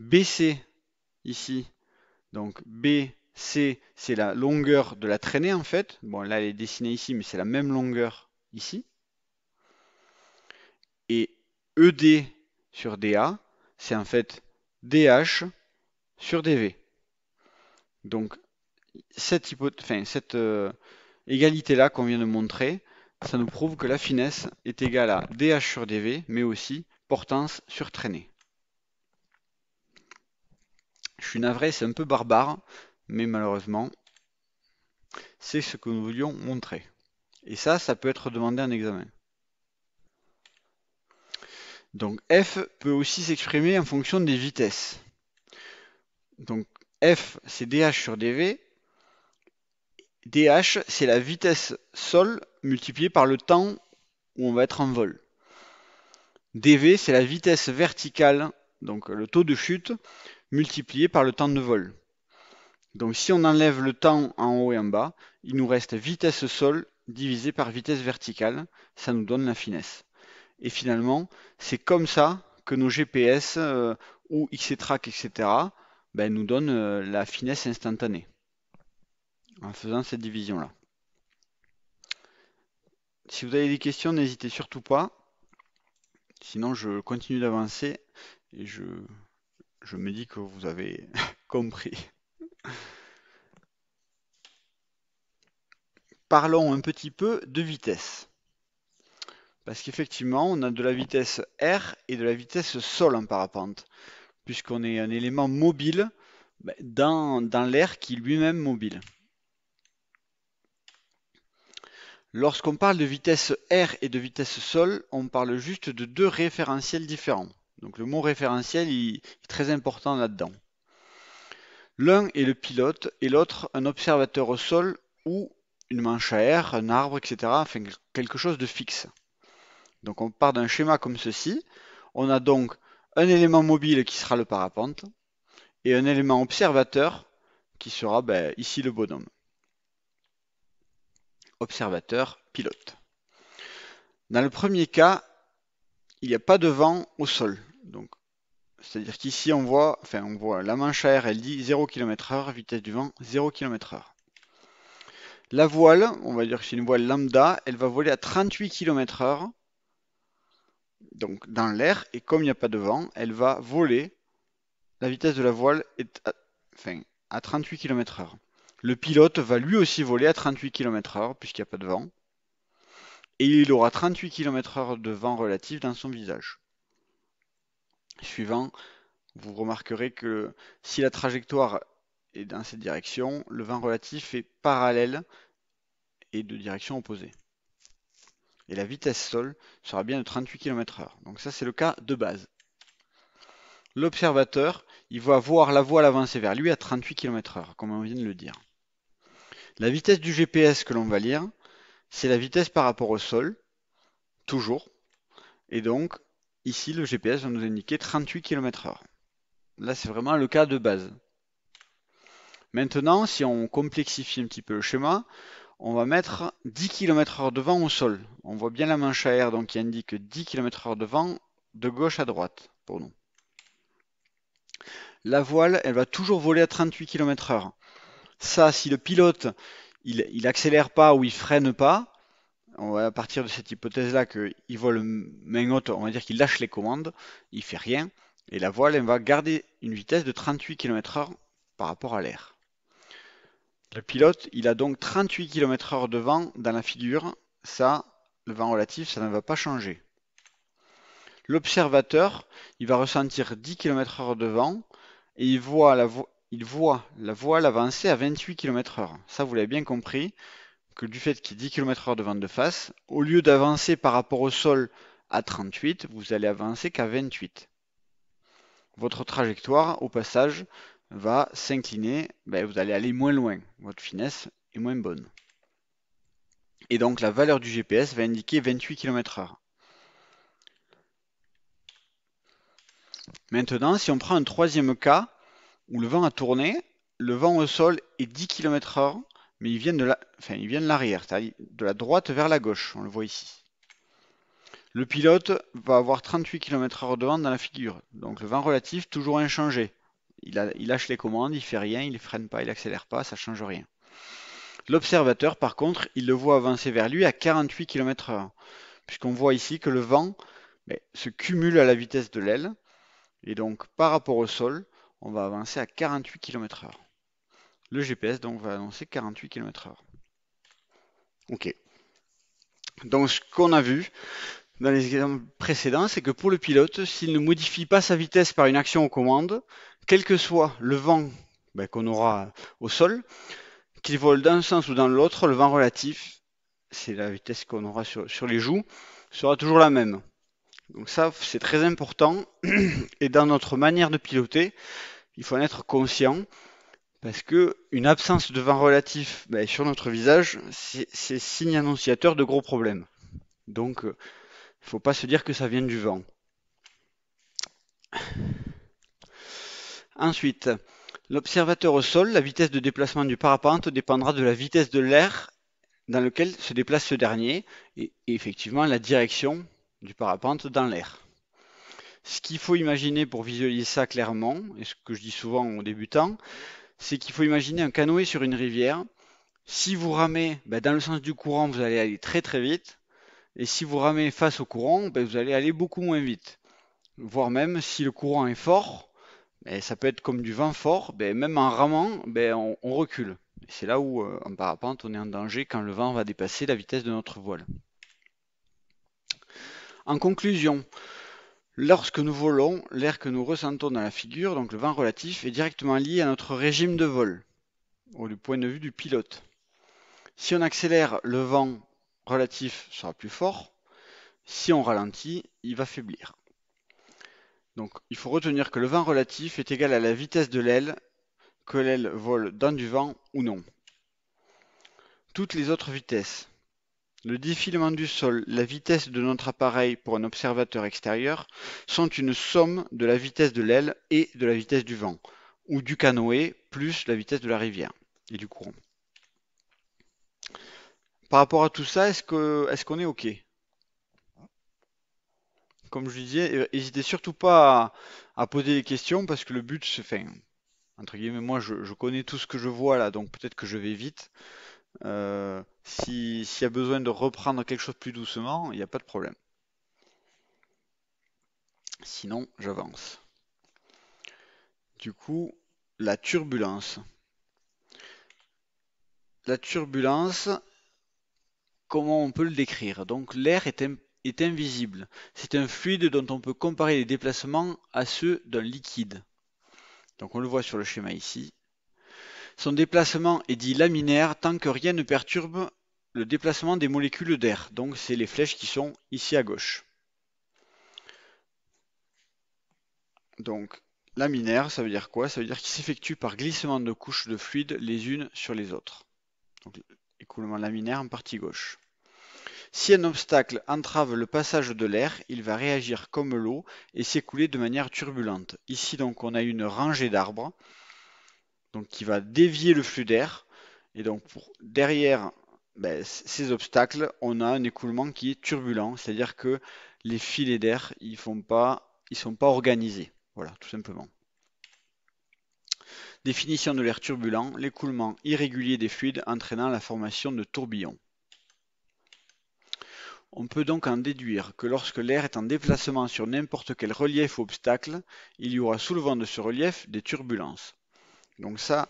A: BC ici. Donc BC, c'est la longueur de la traînée en fait. Bon, là, elle est dessinée ici, mais c'est la même longueur ici. Et ED sur DA, c'est en fait DH sur DV. Donc, cette, cette euh, égalité-là qu'on vient de montrer, ça nous prouve que la finesse est égale à DH sur DV, mais aussi portance sur traînée. Je suis navré, c'est un peu barbare, mais malheureusement, c'est ce que nous voulions montrer. Et ça, ça peut être demandé en examen. Donc f peut aussi s'exprimer en fonction des vitesses. Donc f, c'est dh sur dv. dh, c'est la vitesse sol multipliée par le temps où on va être en vol. dv, c'est la vitesse verticale, donc le taux de chute, multiplié par le temps de vol. Donc si on enlève le temps en haut et en bas, il nous reste vitesse sol divisé par vitesse verticale, ça nous donne la finesse. Et finalement, c'est comme ça que nos GPS euh, ou et track etc., ben, nous donnent euh, la finesse instantanée en faisant cette division-là. Si vous avez des questions, n'hésitez surtout pas. Sinon, je continue d'avancer et je je me dis que vous avez compris. Parlons un petit peu de vitesse. Parce qu'effectivement, on a de la vitesse R et de la vitesse sol en parapente, puisqu'on est un élément mobile ben, dans, l'air qui lui-même mobile. Lorsqu'on parle de vitesse R et de vitesse sol, on parle juste de deux référentiels différents. Donc le mot référentiel est très important là-dedans. L'un est le pilote et l'autre un observateur au sol ou une manche à air, un arbre, etc. Enfin quelque chose de fixe. Donc on part d'un schéma comme ceci. On a donc un élément mobile qui sera le parapente et un élément observateur qui sera ben, ici le bonhomme. Observateur, pilote. Dans le premier cas, il n'y a pas de vent au sol. Donc, c'est-à-dire qu'ici on voit, enfin on voit la manche à air, elle dit 0 km/h, vitesse du vent 0 km/h. La voile, on va dire que c'est une voile lambda, elle va voler à 38 km/h donc dans l'air et comme il n'y a pas de vent, elle va voler. La vitesse de la voile est à, à 38 km/h. Le pilote va lui aussi voler à 38 km/h puisqu'il n'y a pas de vent. Et il aura 38 km/h de vent relatif dans son visage suivant, vous remarquerez que si la trajectoire est dans cette direction, le vent relatif est parallèle et de direction opposée. Et la vitesse sol sera bien de 38 km/h. Donc ça c'est le cas de base. L'observateur, il va voir la voile avancer vers lui à 38 km/h, comme on vient de le dire. La vitesse du GPS que l'on va lire, c'est la vitesse par rapport au sol, toujours. Et donc, Ici, le GPS va nous indiquer 38 km/h. Là, c'est vraiment le cas de base. Maintenant, si on complexifie un petit peu le schéma, on va mettre 10 km/h de vent au sol. On voit bien la manche à air donc qui indique 10 km/h de vent de gauche à droite pour nous. La voile, elle va toujours voler à 38 km/h. Ça, si le pilote il, il accélère pas ou il freine pas, on va partir de cette hypothèse-là qu'il vole main haute, on va dire qu'il lâche les commandes, il fait rien, et la voile, elle va garder une vitesse de 38 km/h par rapport à l'air. Le pilote, il a donc 38 km/h de vent dans la figure, ça, le vent relatif, ça ne va pas changer. L'observateur, il va ressentir 10 km/h de vent et il voit la, il voit la voile avancer à 28 km/h. Ça, vous l'avez bien compris, que du fait qu'il y ait 10 km/h de vent de face, au lieu d'avancer par rapport au sol à 38, vous allez avancer qu'à 28. Votre trajectoire, au passage, va s'incliner, ben, vous allez aller moins loin, votre finesse est moins bonne. Et donc la valeur du GPS va indiquer 28 km/h. Maintenant, si on prend un troisième cas où le vent a tourné, le vent au sol est 10 km/h mais ils viennent de la, enfin, ils viennent de l'arrière, de la droite vers la gauche, on le voit ici. Le pilote va avoir 38 km/h de vent dans la figure, donc le vent relatif toujours inchangé. Il, lâche les commandes, il fait rien, il freine pas, il accélère pas, ça change rien. L'observateur, par contre, il le voit avancer vers lui à 48 km/h, puisqu'on voit ici que le vent se cumule à la vitesse de l'aile, et donc par rapport au sol, on va avancer à 48 km/h. Le GPS donc va annoncer 48 km/h. Ok. Donc ce qu'on a vu dans les exemples précédents, c'est que pour le pilote, s'il ne modifie pas sa vitesse par une action aux commandes, quel que soit le vent ben, qu'on aura au sol, qu'il vole d'un sens ou dans l'autre, le vent relatif, c'est la vitesse qu'on aura sur, les joues, sera toujours la même. Donc ça, c'est très important. Et dans notre manière de piloter, il faut en être conscient. Parce que une absence de vent relatif ben, sur notre visage, c'est signe annonciateur de gros problèmes. Donc, il euh, faut pas se dire que ça vient du vent. Ensuite, l'observateur au sol, la vitesse de déplacement du parapente dépendra de la vitesse de l'air dans lequel se déplace ce dernier et effectivement la direction du parapente dans l'air. Ce qu'il faut imaginer pour visualiser ça clairement, et ce que je dis souvent aux débutants, c'est qu'il faut imaginer un canoë sur une rivière. Si vous ramez ben, dans le sens du courant, vous allez aller très très vite. Et si vous ramez face au courant, ben, vous allez aller beaucoup moins vite. Voire même si le courant est fort, ben, ça peut être comme du vent fort, même en ramant, on, on, recule. C'est là où euh, en parapente, on est en danger quand le vent va dépasser la vitesse de notre voile. En conclusion, Lorsque nous volons, l'air que nous ressentons dans la figure, donc le vent relatif, est directement lié à notre régime de vol, ou du point de vue du pilote. Si on accélère, le vent relatif sera plus fort. Si on ralentit, il va faiblir. Donc il faut retenir que le vent relatif est égal à la vitesse de l'aile, que l'aile vole dans du vent ou non. Toutes les autres vitesses, le défilement du sol, la vitesse de notre appareil pour un observateur extérieur sont une somme de la vitesse de l'aile et de la vitesse du vent, ou du canoë, plus la vitesse de la rivière et du courant. Par rapport à tout ça, est-ce qu'on est, OK Comme je disais, euh, n'hésitez surtout pas à, poser des questions parce que le but, c'est, enfin, entre guillemets, moi je, connais tout ce que je vois là, donc peut-être que je vais vite. Euh, s'il y a besoin de reprendre quelque chose plus doucement, il n'y a pas de problème. Sinon, j'avance. Du coup, la turbulence. La turbulence, comment on peut le décrire Donc l'air est, est invisible. C'est un fluide dont on peut comparer les déplacements à ceux d'un liquide. Donc on le voit sur le schéma ici. Son déplacement est dit laminaire tant que rien ne perturbe le déplacement des molécules d'air, donc c'est les flèches qui sont ici à gauche. Donc laminaire, ça veut dire quoi Ça veut dire qu'il s'effectue par glissement de couches de fluide les unes sur les autres. Donc écoulement laminaire en partie gauche. Si un obstacle entrave le passage de l'air, il va réagir comme l'eau et s'écouler de manière turbulente. Ici donc on a une rangée d'arbres donc qui va dévier le flux d'air. Et donc pour, derrière ben, ces obstacles, on a un écoulement qui est turbulent, c'est-à-dire que les filets d'air, ils ne sont pas organisés. Voilà, tout simplement. Définition de l'air turbulent, l'écoulement irrégulier des fluides entraînant la formation de tourbillons. On peut donc en déduire que lorsque l'air est en déplacement sur n'importe quel relief ou obstacle, il y aura sous le vent de ce relief des turbulences. Donc ça,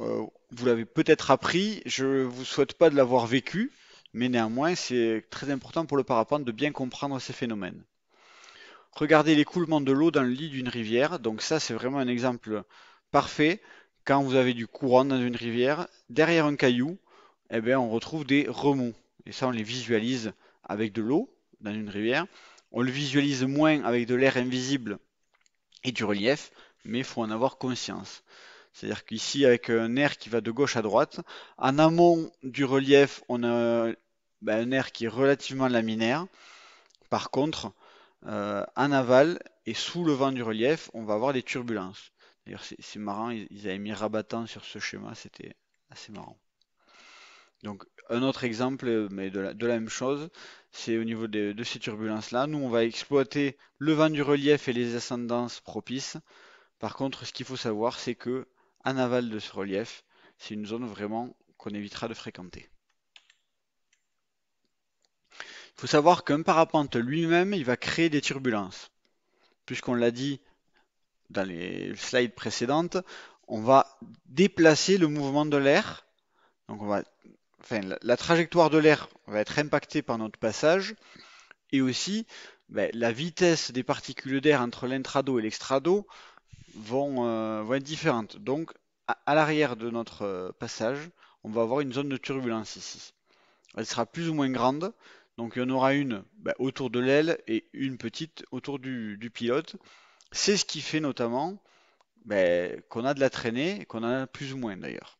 A: euh, vous l'avez peut-être appris, je ne vous souhaite pas de l'avoir vécu, mais néanmoins c'est très important pour le parapente de bien comprendre ces phénomènes. Regardez l'écoulement de l'eau dans le lit d'une rivière, donc ça c'est vraiment un exemple parfait. Quand vous avez du courant dans une rivière, derrière un caillou, eh ben, on retrouve des remous. Et ça on les visualise avec de l'eau dans une rivière. On le visualise moins avec de l'air invisible et du relief, mais il faut en avoir conscience. C'est-à-dire qu'ici, avec euh, un air qui va de gauche à droite, en amont du relief, on a ben, un air qui est relativement laminaire. Par contre, euh, en aval et sous le vent du relief, on va avoir des turbulences. D'ailleurs, c'est marrant, ils, avaient mis rabattant sur ce schéma, c'était assez marrant. Donc, un autre exemple, mais de la, même chose, c'est au niveau de, de ces turbulences-là. Nous, on va exploiter le vent du relief et les ascendances propices. Par contre, ce qu'il faut savoir, c'est que en aval de ce relief, c'est une zone vraiment qu'on évitera de fréquenter. Il faut savoir qu'un parapente lui-même, il va créer des turbulences. Puisqu'on l'a dit dans les slides précédentes, on va déplacer le mouvement de l'air. Donc la, trajectoire de l'air va être impactée par notre passage. Et aussi, ben, la vitesse des particules d'air entre l'intrado et l'extrado euh, vont, être différentes. Donc, à, l'arrière de notre euh, passage, on va avoir une zone de turbulence ici. Elle sera plus ou moins grande. Donc, il y en aura une ben, autour de l'aile et une petite autour du, pilote. C'est ce qui fait notamment ben, qu'on a de la traînée qu'on en a plus ou moins d'ailleurs.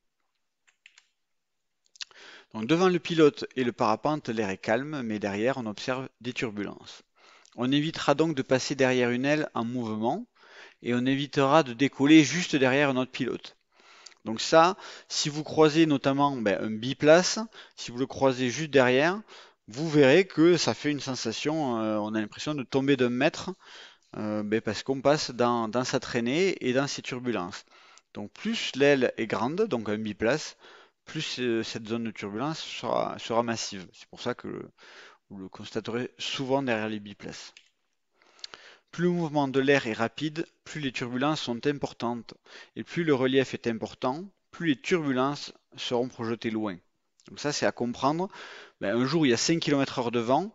A: Donc devant le pilote et le parapente, l'air est calme, mais derrière, on observe des turbulences. On évitera donc de passer derrière une aile en mouvement, et on évitera de décoller juste derrière notre pilote. Donc ça, si vous croisez notamment ben, un biplace, si vous le croisez juste derrière, vous verrez que ça fait une sensation, euh, on a l'impression de tomber d'un mètre, euh, ben, parce qu'on passe dans, sa traînée et dans ses turbulences. Donc plus l'aile est grande, donc un biplace, plus euh, cette zone de turbulence sera, massive. C'est pour ça que vous le constaterez souvent derrière les biplaces. Plus le mouvement de l'air est rapide, plus les turbulences sont importantes. Et plus le relief est important, plus les turbulences seront projetées loin. Donc ça, c'est à comprendre. Ben, un jour, il y a 5 km heure de vent.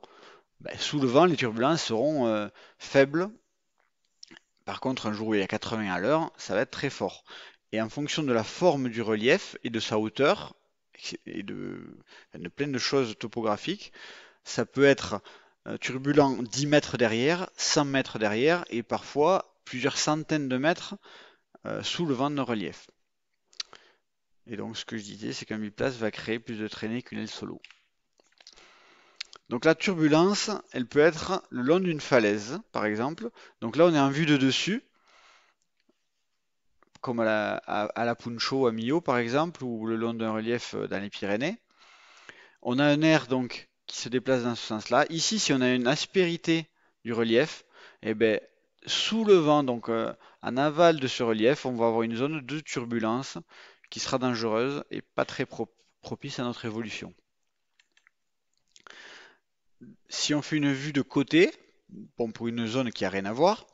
A: Ben, sous le vent, les turbulences seront euh, faibles. Par contre, un jour où il y a 80 à l'heure, ça va être très fort. Et en fonction de la forme du relief et de sa hauteur, et de, de plein de choses topographiques, ça peut être euh, turbulent 10 mètres derrière, 100 mètres derrière et parfois plusieurs centaines de mètres euh, sous le vent de relief. Et donc ce que je disais, c'est qu'un biplace va créer plus de traînée qu'une aile solo. Donc la turbulence, elle peut être le long d'une falaise, par exemple. Donc là, on est en vue de dessus, comme à la, à la Puncho à Millau, par exemple, ou le long d'un relief euh, dans les Pyrénées. On a un air donc qui se déplace dans ce sens-là. Ici, si on a une aspérité du relief, eh ben, sous le vent, donc euh, en aval de ce relief, on va avoir une zone de turbulence qui sera dangereuse et pas très propice à notre évolution. Si on fait une vue de côté, bon, pour une zone qui n'a rien à voir,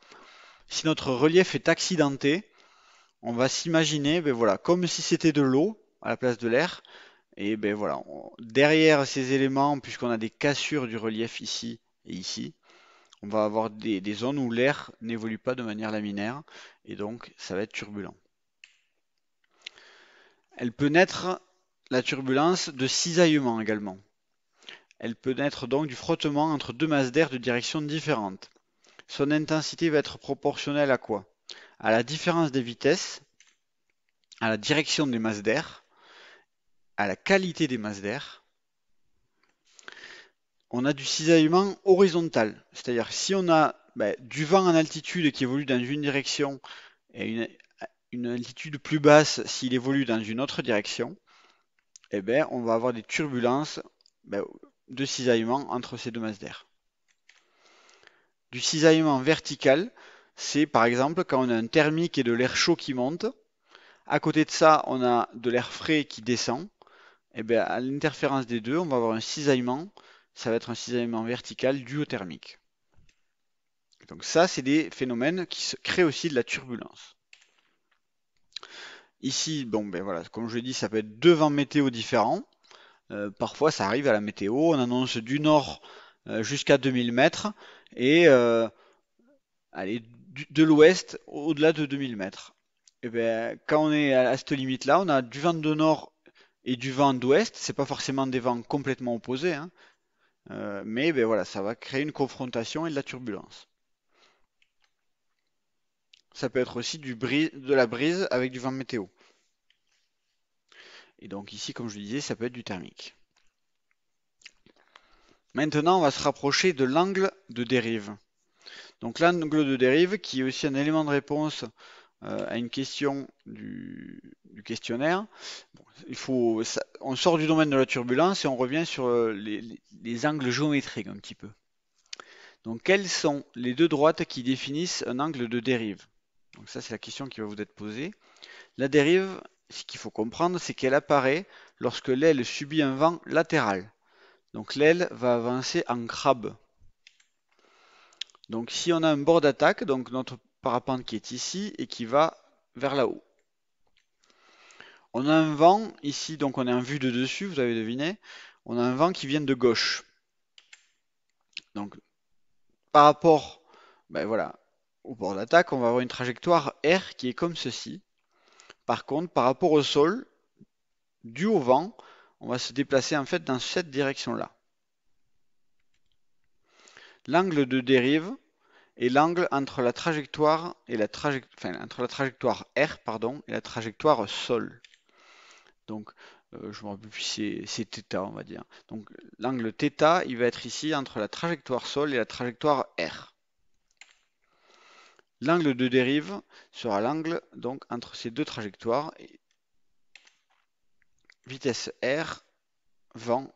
A: si notre relief est accidenté, on va s'imaginer ben voilà, comme si c'était de l'eau à la place de l'air, et ben voilà, derrière ces éléments, puisqu'on a des cassures du relief ici et ici, on va avoir des, des zones où l'air n'évolue pas de manière laminaire et donc ça va être turbulent. Elle peut naître, la turbulence, de cisaillement également. Elle peut naître donc du frottement entre deux masses d'air de directions différentes. Son intensité va être proportionnelle à quoi À la différence des vitesses, à la direction des masses d'air à la qualité des masses d'air, on a du cisaillement horizontal. C'est-à-dire si on a ben, du vent en altitude qui évolue dans une direction et une, altitude plus basse s'il évolue dans une autre direction, eh ben, on va avoir des turbulences ben, de cisaillement entre ces deux masses d'air. Du cisaillement vertical, c'est par exemple quand on a un thermique et de l'air chaud qui monte. À côté de ça, on a de l'air frais qui descend et eh bien à l'interférence des deux, on va avoir un cisaillement. Ça va être un cisaillement vertical duothermique. thermique. Donc ça, c'est des phénomènes qui créent aussi de la turbulence. Ici, bon ben voilà, comme je l'ai dit, ça peut être deux vents météo différents. Euh, parfois, ça arrive à la météo, on annonce du nord euh, jusqu'à 2000 mètres et euh, allez, de l'ouest au-delà de 2000 mètres. Et eh bien quand on est à cette limite-là, on a du vent de nord et du vent d'ouest, c'est pas forcément des vents complètement opposés, hein. euh, mais ben voilà, ça va créer une confrontation et de la turbulence. Ça peut être aussi du de la brise avec du vent météo. Et donc ici, comme je le disais, ça peut être du thermique. Maintenant, on va se rapprocher de l'angle de dérive. Donc l'angle de dérive, qui est aussi un élément de réponse euh, à une question du, questionnaire. il faut, on sort du domaine de la turbulence et on revient sur euh, les angles géométriques un petit peu. Donc quelles sont les deux droites qui définissent un angle de dérive Donc ça c'est la question qui va vous être posée. La dérive, ce qu'il faut comprendre, c'est qu'elle apparaît lorsque l'aile subit un vent latéral. Donc l'aile va avancer en crabe. Donc si on a un bord d'attaque, donc notre parapente qui est ici et qui va vers là-haut. On a un vent ici, donc on est en vue de dessus, vous avez deviné. On a un vent qui vient de gauche. Donc par rapport ben voilà, au bord d'attaque, on va avoir une trajectoire R qui est comme ceci. Par contre, par rapport au sol, dû au vent, on va se déplacer en fait dans cette direction-là. L'angle de dérive, et l'angle entre la trajectoire et la R pardon et la trajectoire sol. Donc euh, je je me rappelle plus c'est θ on va dire. Donc l'angle θ il va être ici entre la trajectoire sol et la trajectoire R. L'angle de dérive sera l'angle donc entre ces deux trajectoires. Et vitesse R, vent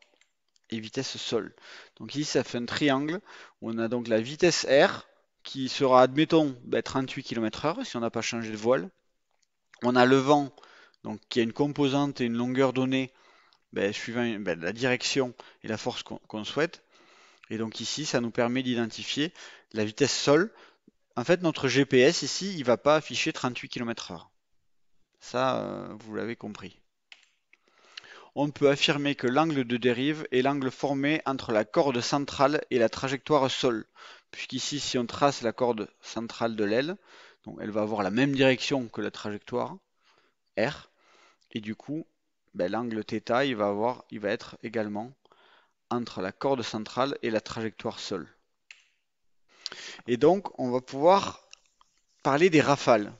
A: et vitesse sol. Donc ici ça fait un triangle où on a donc la vitesse R qui sera, admettons, 38 ben, km/h si on n'a pas changé de voile. On a le vent, donc qui a une composante et une longueur donnée ben, suivant ben, la direction et la force qu'on souhaite. Et donc ici, ça nous permet d'identifier la vitesse sol. En fait, notre GPS ici, il ne va pas afficher 38 km/h. Ça, euh, vous l'avez compris. On peut affirmer que l'angle de dérive est l'angle formé entre la corde centrale et la trajectoire sol, puisqu'ici, si on trace la corde centrale de l'aile, donc elle va avoir la même direction que la trajectoire R, et du coup, ben, l'angle θ, il va, avoir, il va être également entre la corde centrale et la trajectoire SOL. Et donc, on va pouvoir parler des rafales.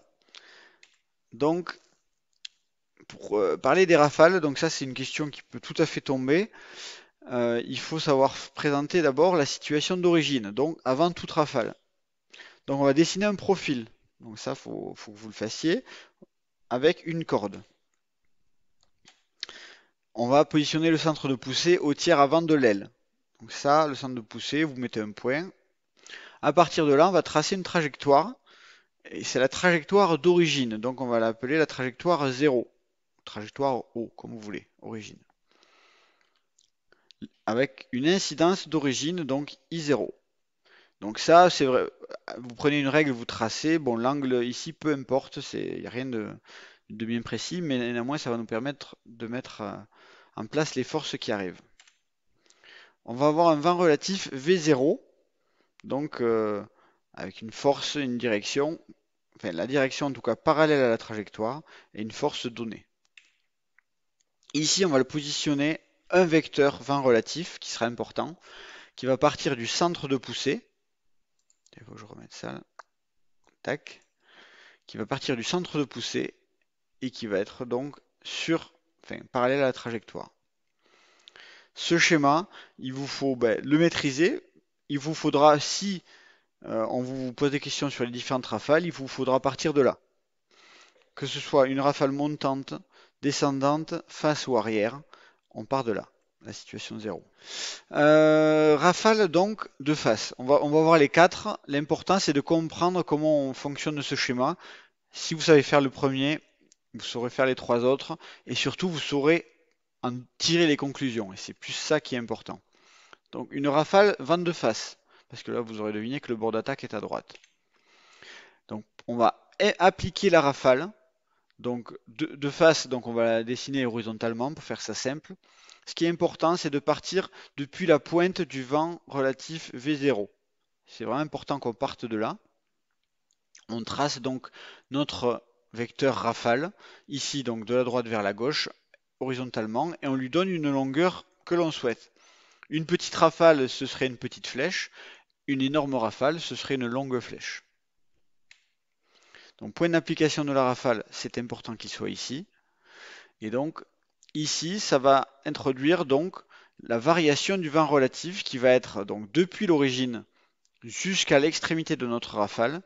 A: Donc, pour euh, parler des rafales, donc ça c'est une question qui peut tout à fait tomber. Euh, il faut savoir présenter d'abord la situation d'origine, donc avant toute rafale. Donc on va dessiner un profil, donc ça faut, faut que vous le fassiez, avec une corde. On va positionner le centre de poussée au tiers avant de l'aile. Donc ça, le centre de poussée, vous mettez un point. À partir de là, on va tracer une trajectoire, et c'est la trajectoire d'origine, donc on va l'appeler la trajectoire 0, trajectoire O, comme vous voulez, origine avec une incidence d'origine, donc I0. Donc ça, c'est vrai, vous prenez une règle, vous tracez, bon, l'angle ici, peu importe, il n'y a rien de, bien précis, mais néanmoins, ça va nous permettre de mettre euh, en place les forces qui arrivent. On va avoir un vent relatif V0, donc euh, avec une force, une direction, enfin la direction en tout cas parallèle à la trajectoire, et une force donnée. Ici, on va le positionner un vecteur vent relatif qui sera important, qui va partir du centre de poussée. je remette ça. Tac. Qui va partir du centre de poussée et qui va être donc sur, parallèle à la trajectoire. Ce schéma, il vous faut ben, le maîtriser. Il vous faudra, si euh, on vous pose des questions sur les différentes rafales, il vous faudra partir de là. Que ce soit une rafale montante, descendante, face ou arrière, on part de là, la situation zéro. Euh, rafale donc de face. On va, on va voir les quatre. L'important c'est de comprendre comment on fonctionne ce schéma. Si vous savez faire le premier, vous saurez faire les trois autres et surtout vous saurez en tirer les conclusions. Et c'est plus ça qui est important. Donc une rafale vente de face. Parce que là vous aurez deviné que le bord d'attaque est à droite. Donc on va appliquer la rafale donc de, face, donc on va la dessiner horizontalement pour faire ça simple. Ce qui est important, c'est de partir depuis la pointe du vent relatif V0. C'est vraiment important qu'on parte de là. On trace donc notre vecteur rafale, ici donc de la droite vers la gauche, horizontalement, et on lui donne une longueur que l'on souhaite. Une petite rafale, ce serait une petite flèche. Une énorme rafale, ce serait une longue flèche. Donc point d'application de la rafale, c'est important qu'il soit ici. Et donc ici, ça va introduire donc la variation du vent relatif qui va être donc depuis l'origine jusqu'à l'extrémité de notre rafale,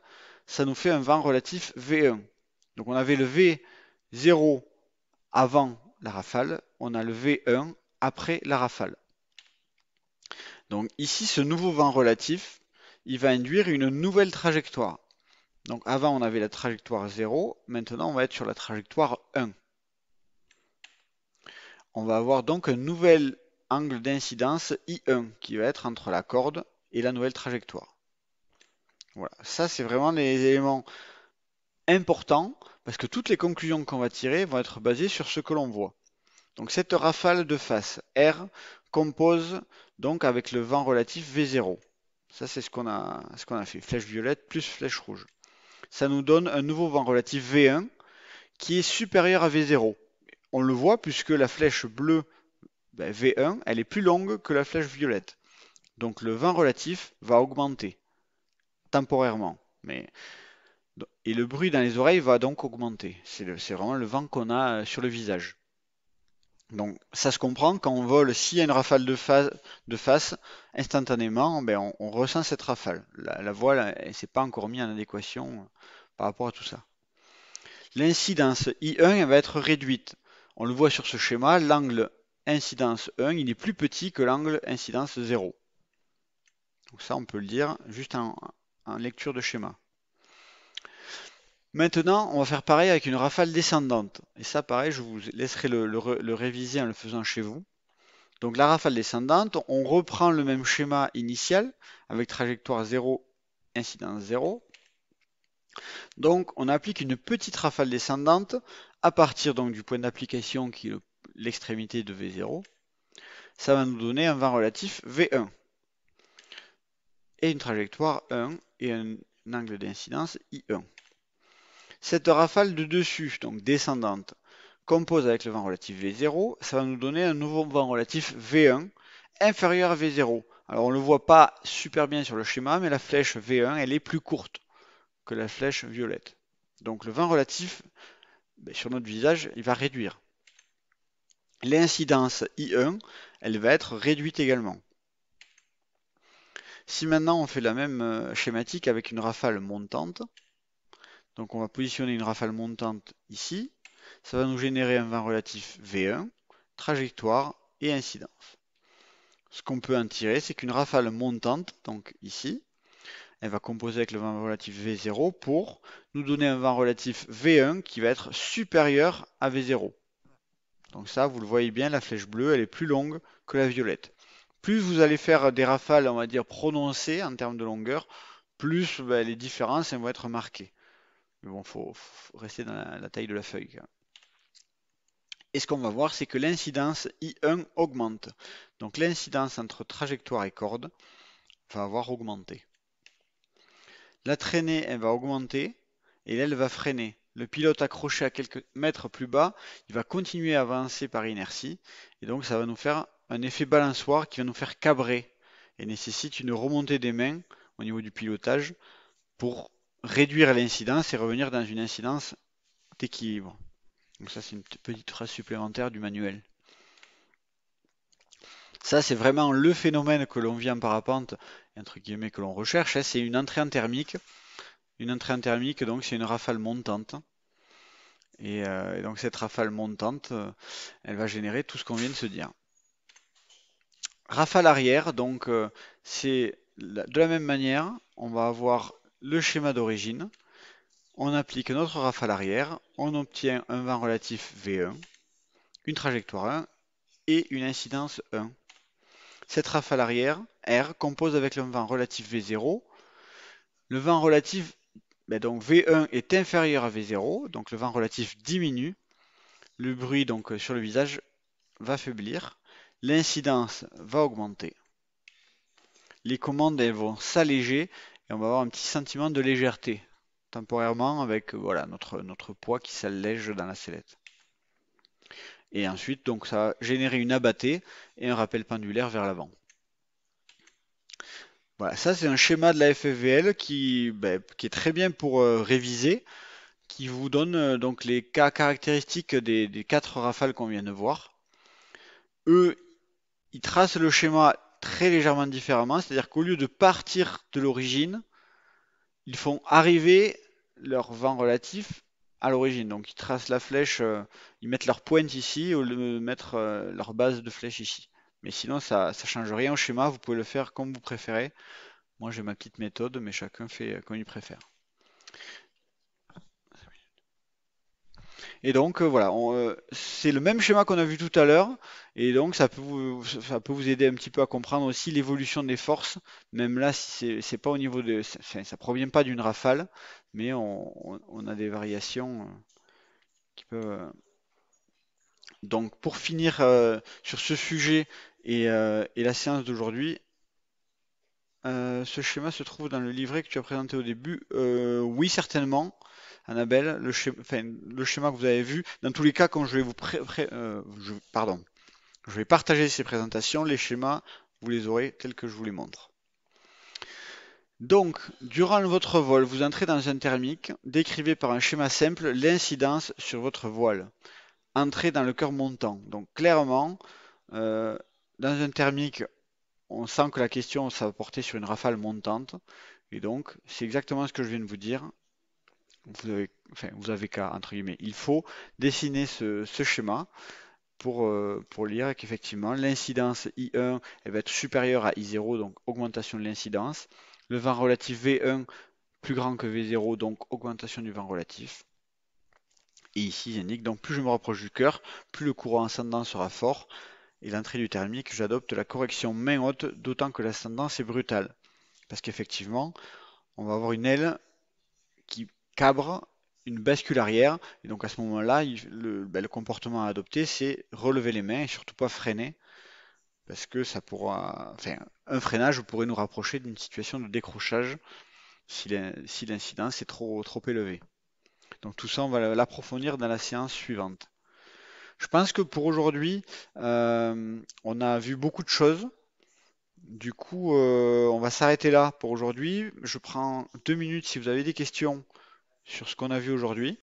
A: ça nous fait un vent relatif V1. Donc on avait le V0 avant la rafale, on a le V1 après la rafale. Donc ici, ce nouveau vent relatif, il va induire une nouvelle trajectoire. Donc avant, on avait la trajectoire 0, maintenant on va être sur la trajectoire 1. On va avoir donc un nouvel angle d'incidence I1 qui va être entre la corde et la nouvelle trajectoire. Voilà, ça c'est vraiment les éléments importants parce que toutes les conclusions qu'on va tirer vont être basées sur ce que l'on voit. Donc cette rafale de face R compose donc avec le vent relatif V0. Ça c'est ce qu'on a, ce qu'on a fait, flèche violette plus flèche rouge ça nous donne un nouveau vent relatif V1 qui est supérieur à V0. On le voit puisque la flèche bleue ben, V1, elle est plus longue que la flèche violette. Donc le vent relatif va augmenter temporairement. Mais... Et le bruit dans les oreilles va donc augmenter. C'est vraiment le vent qu'on a euh, sur le visage. Donc ça se comprend, quand on vole, s'il y a une rafale de face, instantanément, ben on, ressent cette rafale. La, voile ne s'est pas encore mise en adéquation euh, par rapport à tout ça. L'incidence I1 va être réduite. On le voit sur ce schéma, l'angle incidence 1, il est plus petit que l'angle incidence 0. Donc ça, on peut le dire juste en lecture de schéma. Maintenant, on va faire pareil avec une rafale descendante. Et ça, pareil, je vous laisserai le, réviser en le faisant chez vous. Donc la rafale descendante, on reprend le même schéma initial avec trajectoire 0, incidence 0. Donc on applique une petite rafale descendante à partir donc du point d'application qui est l'extrémité de V0. Ça va nous donner un vent relatif V1 et une trajectoire 1 et un angle d'incidence I1. Cette rafale de dessus, donc descendante, compose avec le vent relatif V0, ça va nous donner un nouveau vent relatif V1 inférieur à V0. Alors on ne le voit pas super bien sur le schéma, mais la flèche V1, elle est plus courte que la flèche violette. Donc le vent relatif ben, sur notre visage, il va réduire. L'incidence I1, elle va être réduite également. Si maintenant on fait la même euh, schématique avec une rafale montante, donc on va positionner une rafale montante ici. Ça va nous générer un vent relatif V1, trajectoire et incidence. Ce qu'on peut en tirer, c'est qu'une rafale montante, donc ici, elle va composer avec le vent relatif V0 pour nous donner un vent relatif V1 qui va être supérieur à V0. Donc ça, vous le voyez bien, la flèche bleue, elle est plus longue que la violette. Plus vous allez faire des rafales, on va dire, prononcées en termes de longueur, plus ben, les différences vont être marquées. Mais bon, faut, faut rester dans la, taille de la feuille. Et ce qu'on va voir, c'est que l'incidence I1 augmente. Donc l'incidence entre trajectoire et corde va avoir augmenté. La traînée, elle va augmenter et l'aile va freiner. Le pilote accroché à quelques mètres plus bas, il va continuer à avancer par inertie. Et donc ça va nous faire un effet balançoire qui va nous faire cabrer et nécessite une remontée des mains au niveau du pilotage pour réduire l'incidence et revenir dans une incidence d'équilibre. Donc ça, c'est une petite phrase supplémentaire du manuel. Ça, c'est vraiment le phénomène que l'on vit en parapente, entre guillemets, que l'on recherche. Hein. c'est une entrée en thermique. Une entrée en thermique, donc c'est une rafale montante. Et, euh, donc cette rafale montante, euh, elle va générer tout ce qu'on vient de se dire. Rafale arrière, donc euh, c'est de la même manière, on va avoir le schéma d'origine, on applique notre rafale arrière, on obtient un vent relatif V1, une trajectoire 1 et une incidence 1. Cette rafale arrière, R, compose avec le vent relatif V0. Le vent relatif, ben donc V1 est inférieur à V0, donc le vent relatif diminue. Le bruit donc sur le visage va faiblir. L'incidence va augmenter. Les commandes vont s'alléger et on va avoir un petit sentiment de légèreté temporairement avec euh, voilà notre, notre poids qui s'allège dans la sellette. Et ensuite, donc ça va générer une abattée et un rappel pendulaire vers l'avant. Voilà, ça c'est un schéma de la FFVL qui, ben, qui est très bien pour euh, réviser, qui vous donne euh, donc les cas caractéristiques des, des quatre rafales qu'on vient de voir. Eux, ils tracent le schéma très légèrement différemment. C'est-à-dire qu'au lieu de partir de l'origine, ils font arriver leur vent relatif à l'origine. Donc ils tracent la flèche, euh, ils mettent leur pointe ici au lieu de mettre euh, leur base de flèche ici. Mais sinon, ça ne change rien au schéma, vous pouvez le faire comme vous préférez. Moi j'ai ma petite méthode, mais chacun fait euh, comme il préfère. Et donc, euh, voilà, euh, c'est le même schéma qu'on a vu tout à l'heure. Et donc, ça peut, vous, aider un petit peu à comprendre aussi l'évolution des forces. Même là, si c'est pas au niveau de. ça provient pas d'une rafale, mais on, a des variations euh, Donc, pour finir sur ce sujet et, la séance d'aujourd'hui, ce schéma se trouve dans le livret que tu as présenté au début. oui, certainement. Annabelle, le schéma, que vous avez vu. Dans tous les cas, quand je vais vous euh, pardon, je vais partager ces présentations, les schémas, vous les aurez tels que je vous les montre. Donc, durant votre vol, vous entrez dans un thermique, décrivez par un schéma simple l'incidence sur votre voile. Entrez dans le cœur montant. Donc, clairement, euh, dans un thermique, on sent que la question, ça va porter sur une rafale montante. Et donc, c'est exactement ce que je viens de vous dire vous avez, qu'à, entre guillemets, il faut dessiner ce, schéma euh, pour, lire qu'effectivement l'incidence I1 va être supérieure à I0, donc augmentation de l'incidence. Le vent relatif V1 plus grand que V0, donc augmentation du vent relatif. Et ici, j'indique donc plus je me rapproche du cœur, plus le courant ascendant sera fort et l'entrée du thermique, j'adopte la correction main haute, d'autant que l'ascendance est brutale. Parce qu'effectivement, on va avoir une aile qui cabre une bascule arrière. Et donc à ce moment-là, ben, le, comportement à adopter, c'est relever les mains et surtout pas freiner. Parce que ça pourra. Enfin, un freinage pourrait nous rapprocher d'une situation de décrochage si l'incidence est trop, trop élevée. Donc tout ça, on va l'approfondir dans la séance suivante. Je pense que pour aujourd'hui, euh, on a vu beaucoup de choses. Du coup, euh, on va s'arrêter là pour aujourd'hui. Je prends deux minutes si vous avez des questions sur ce qu'on a vu aujourd'hui.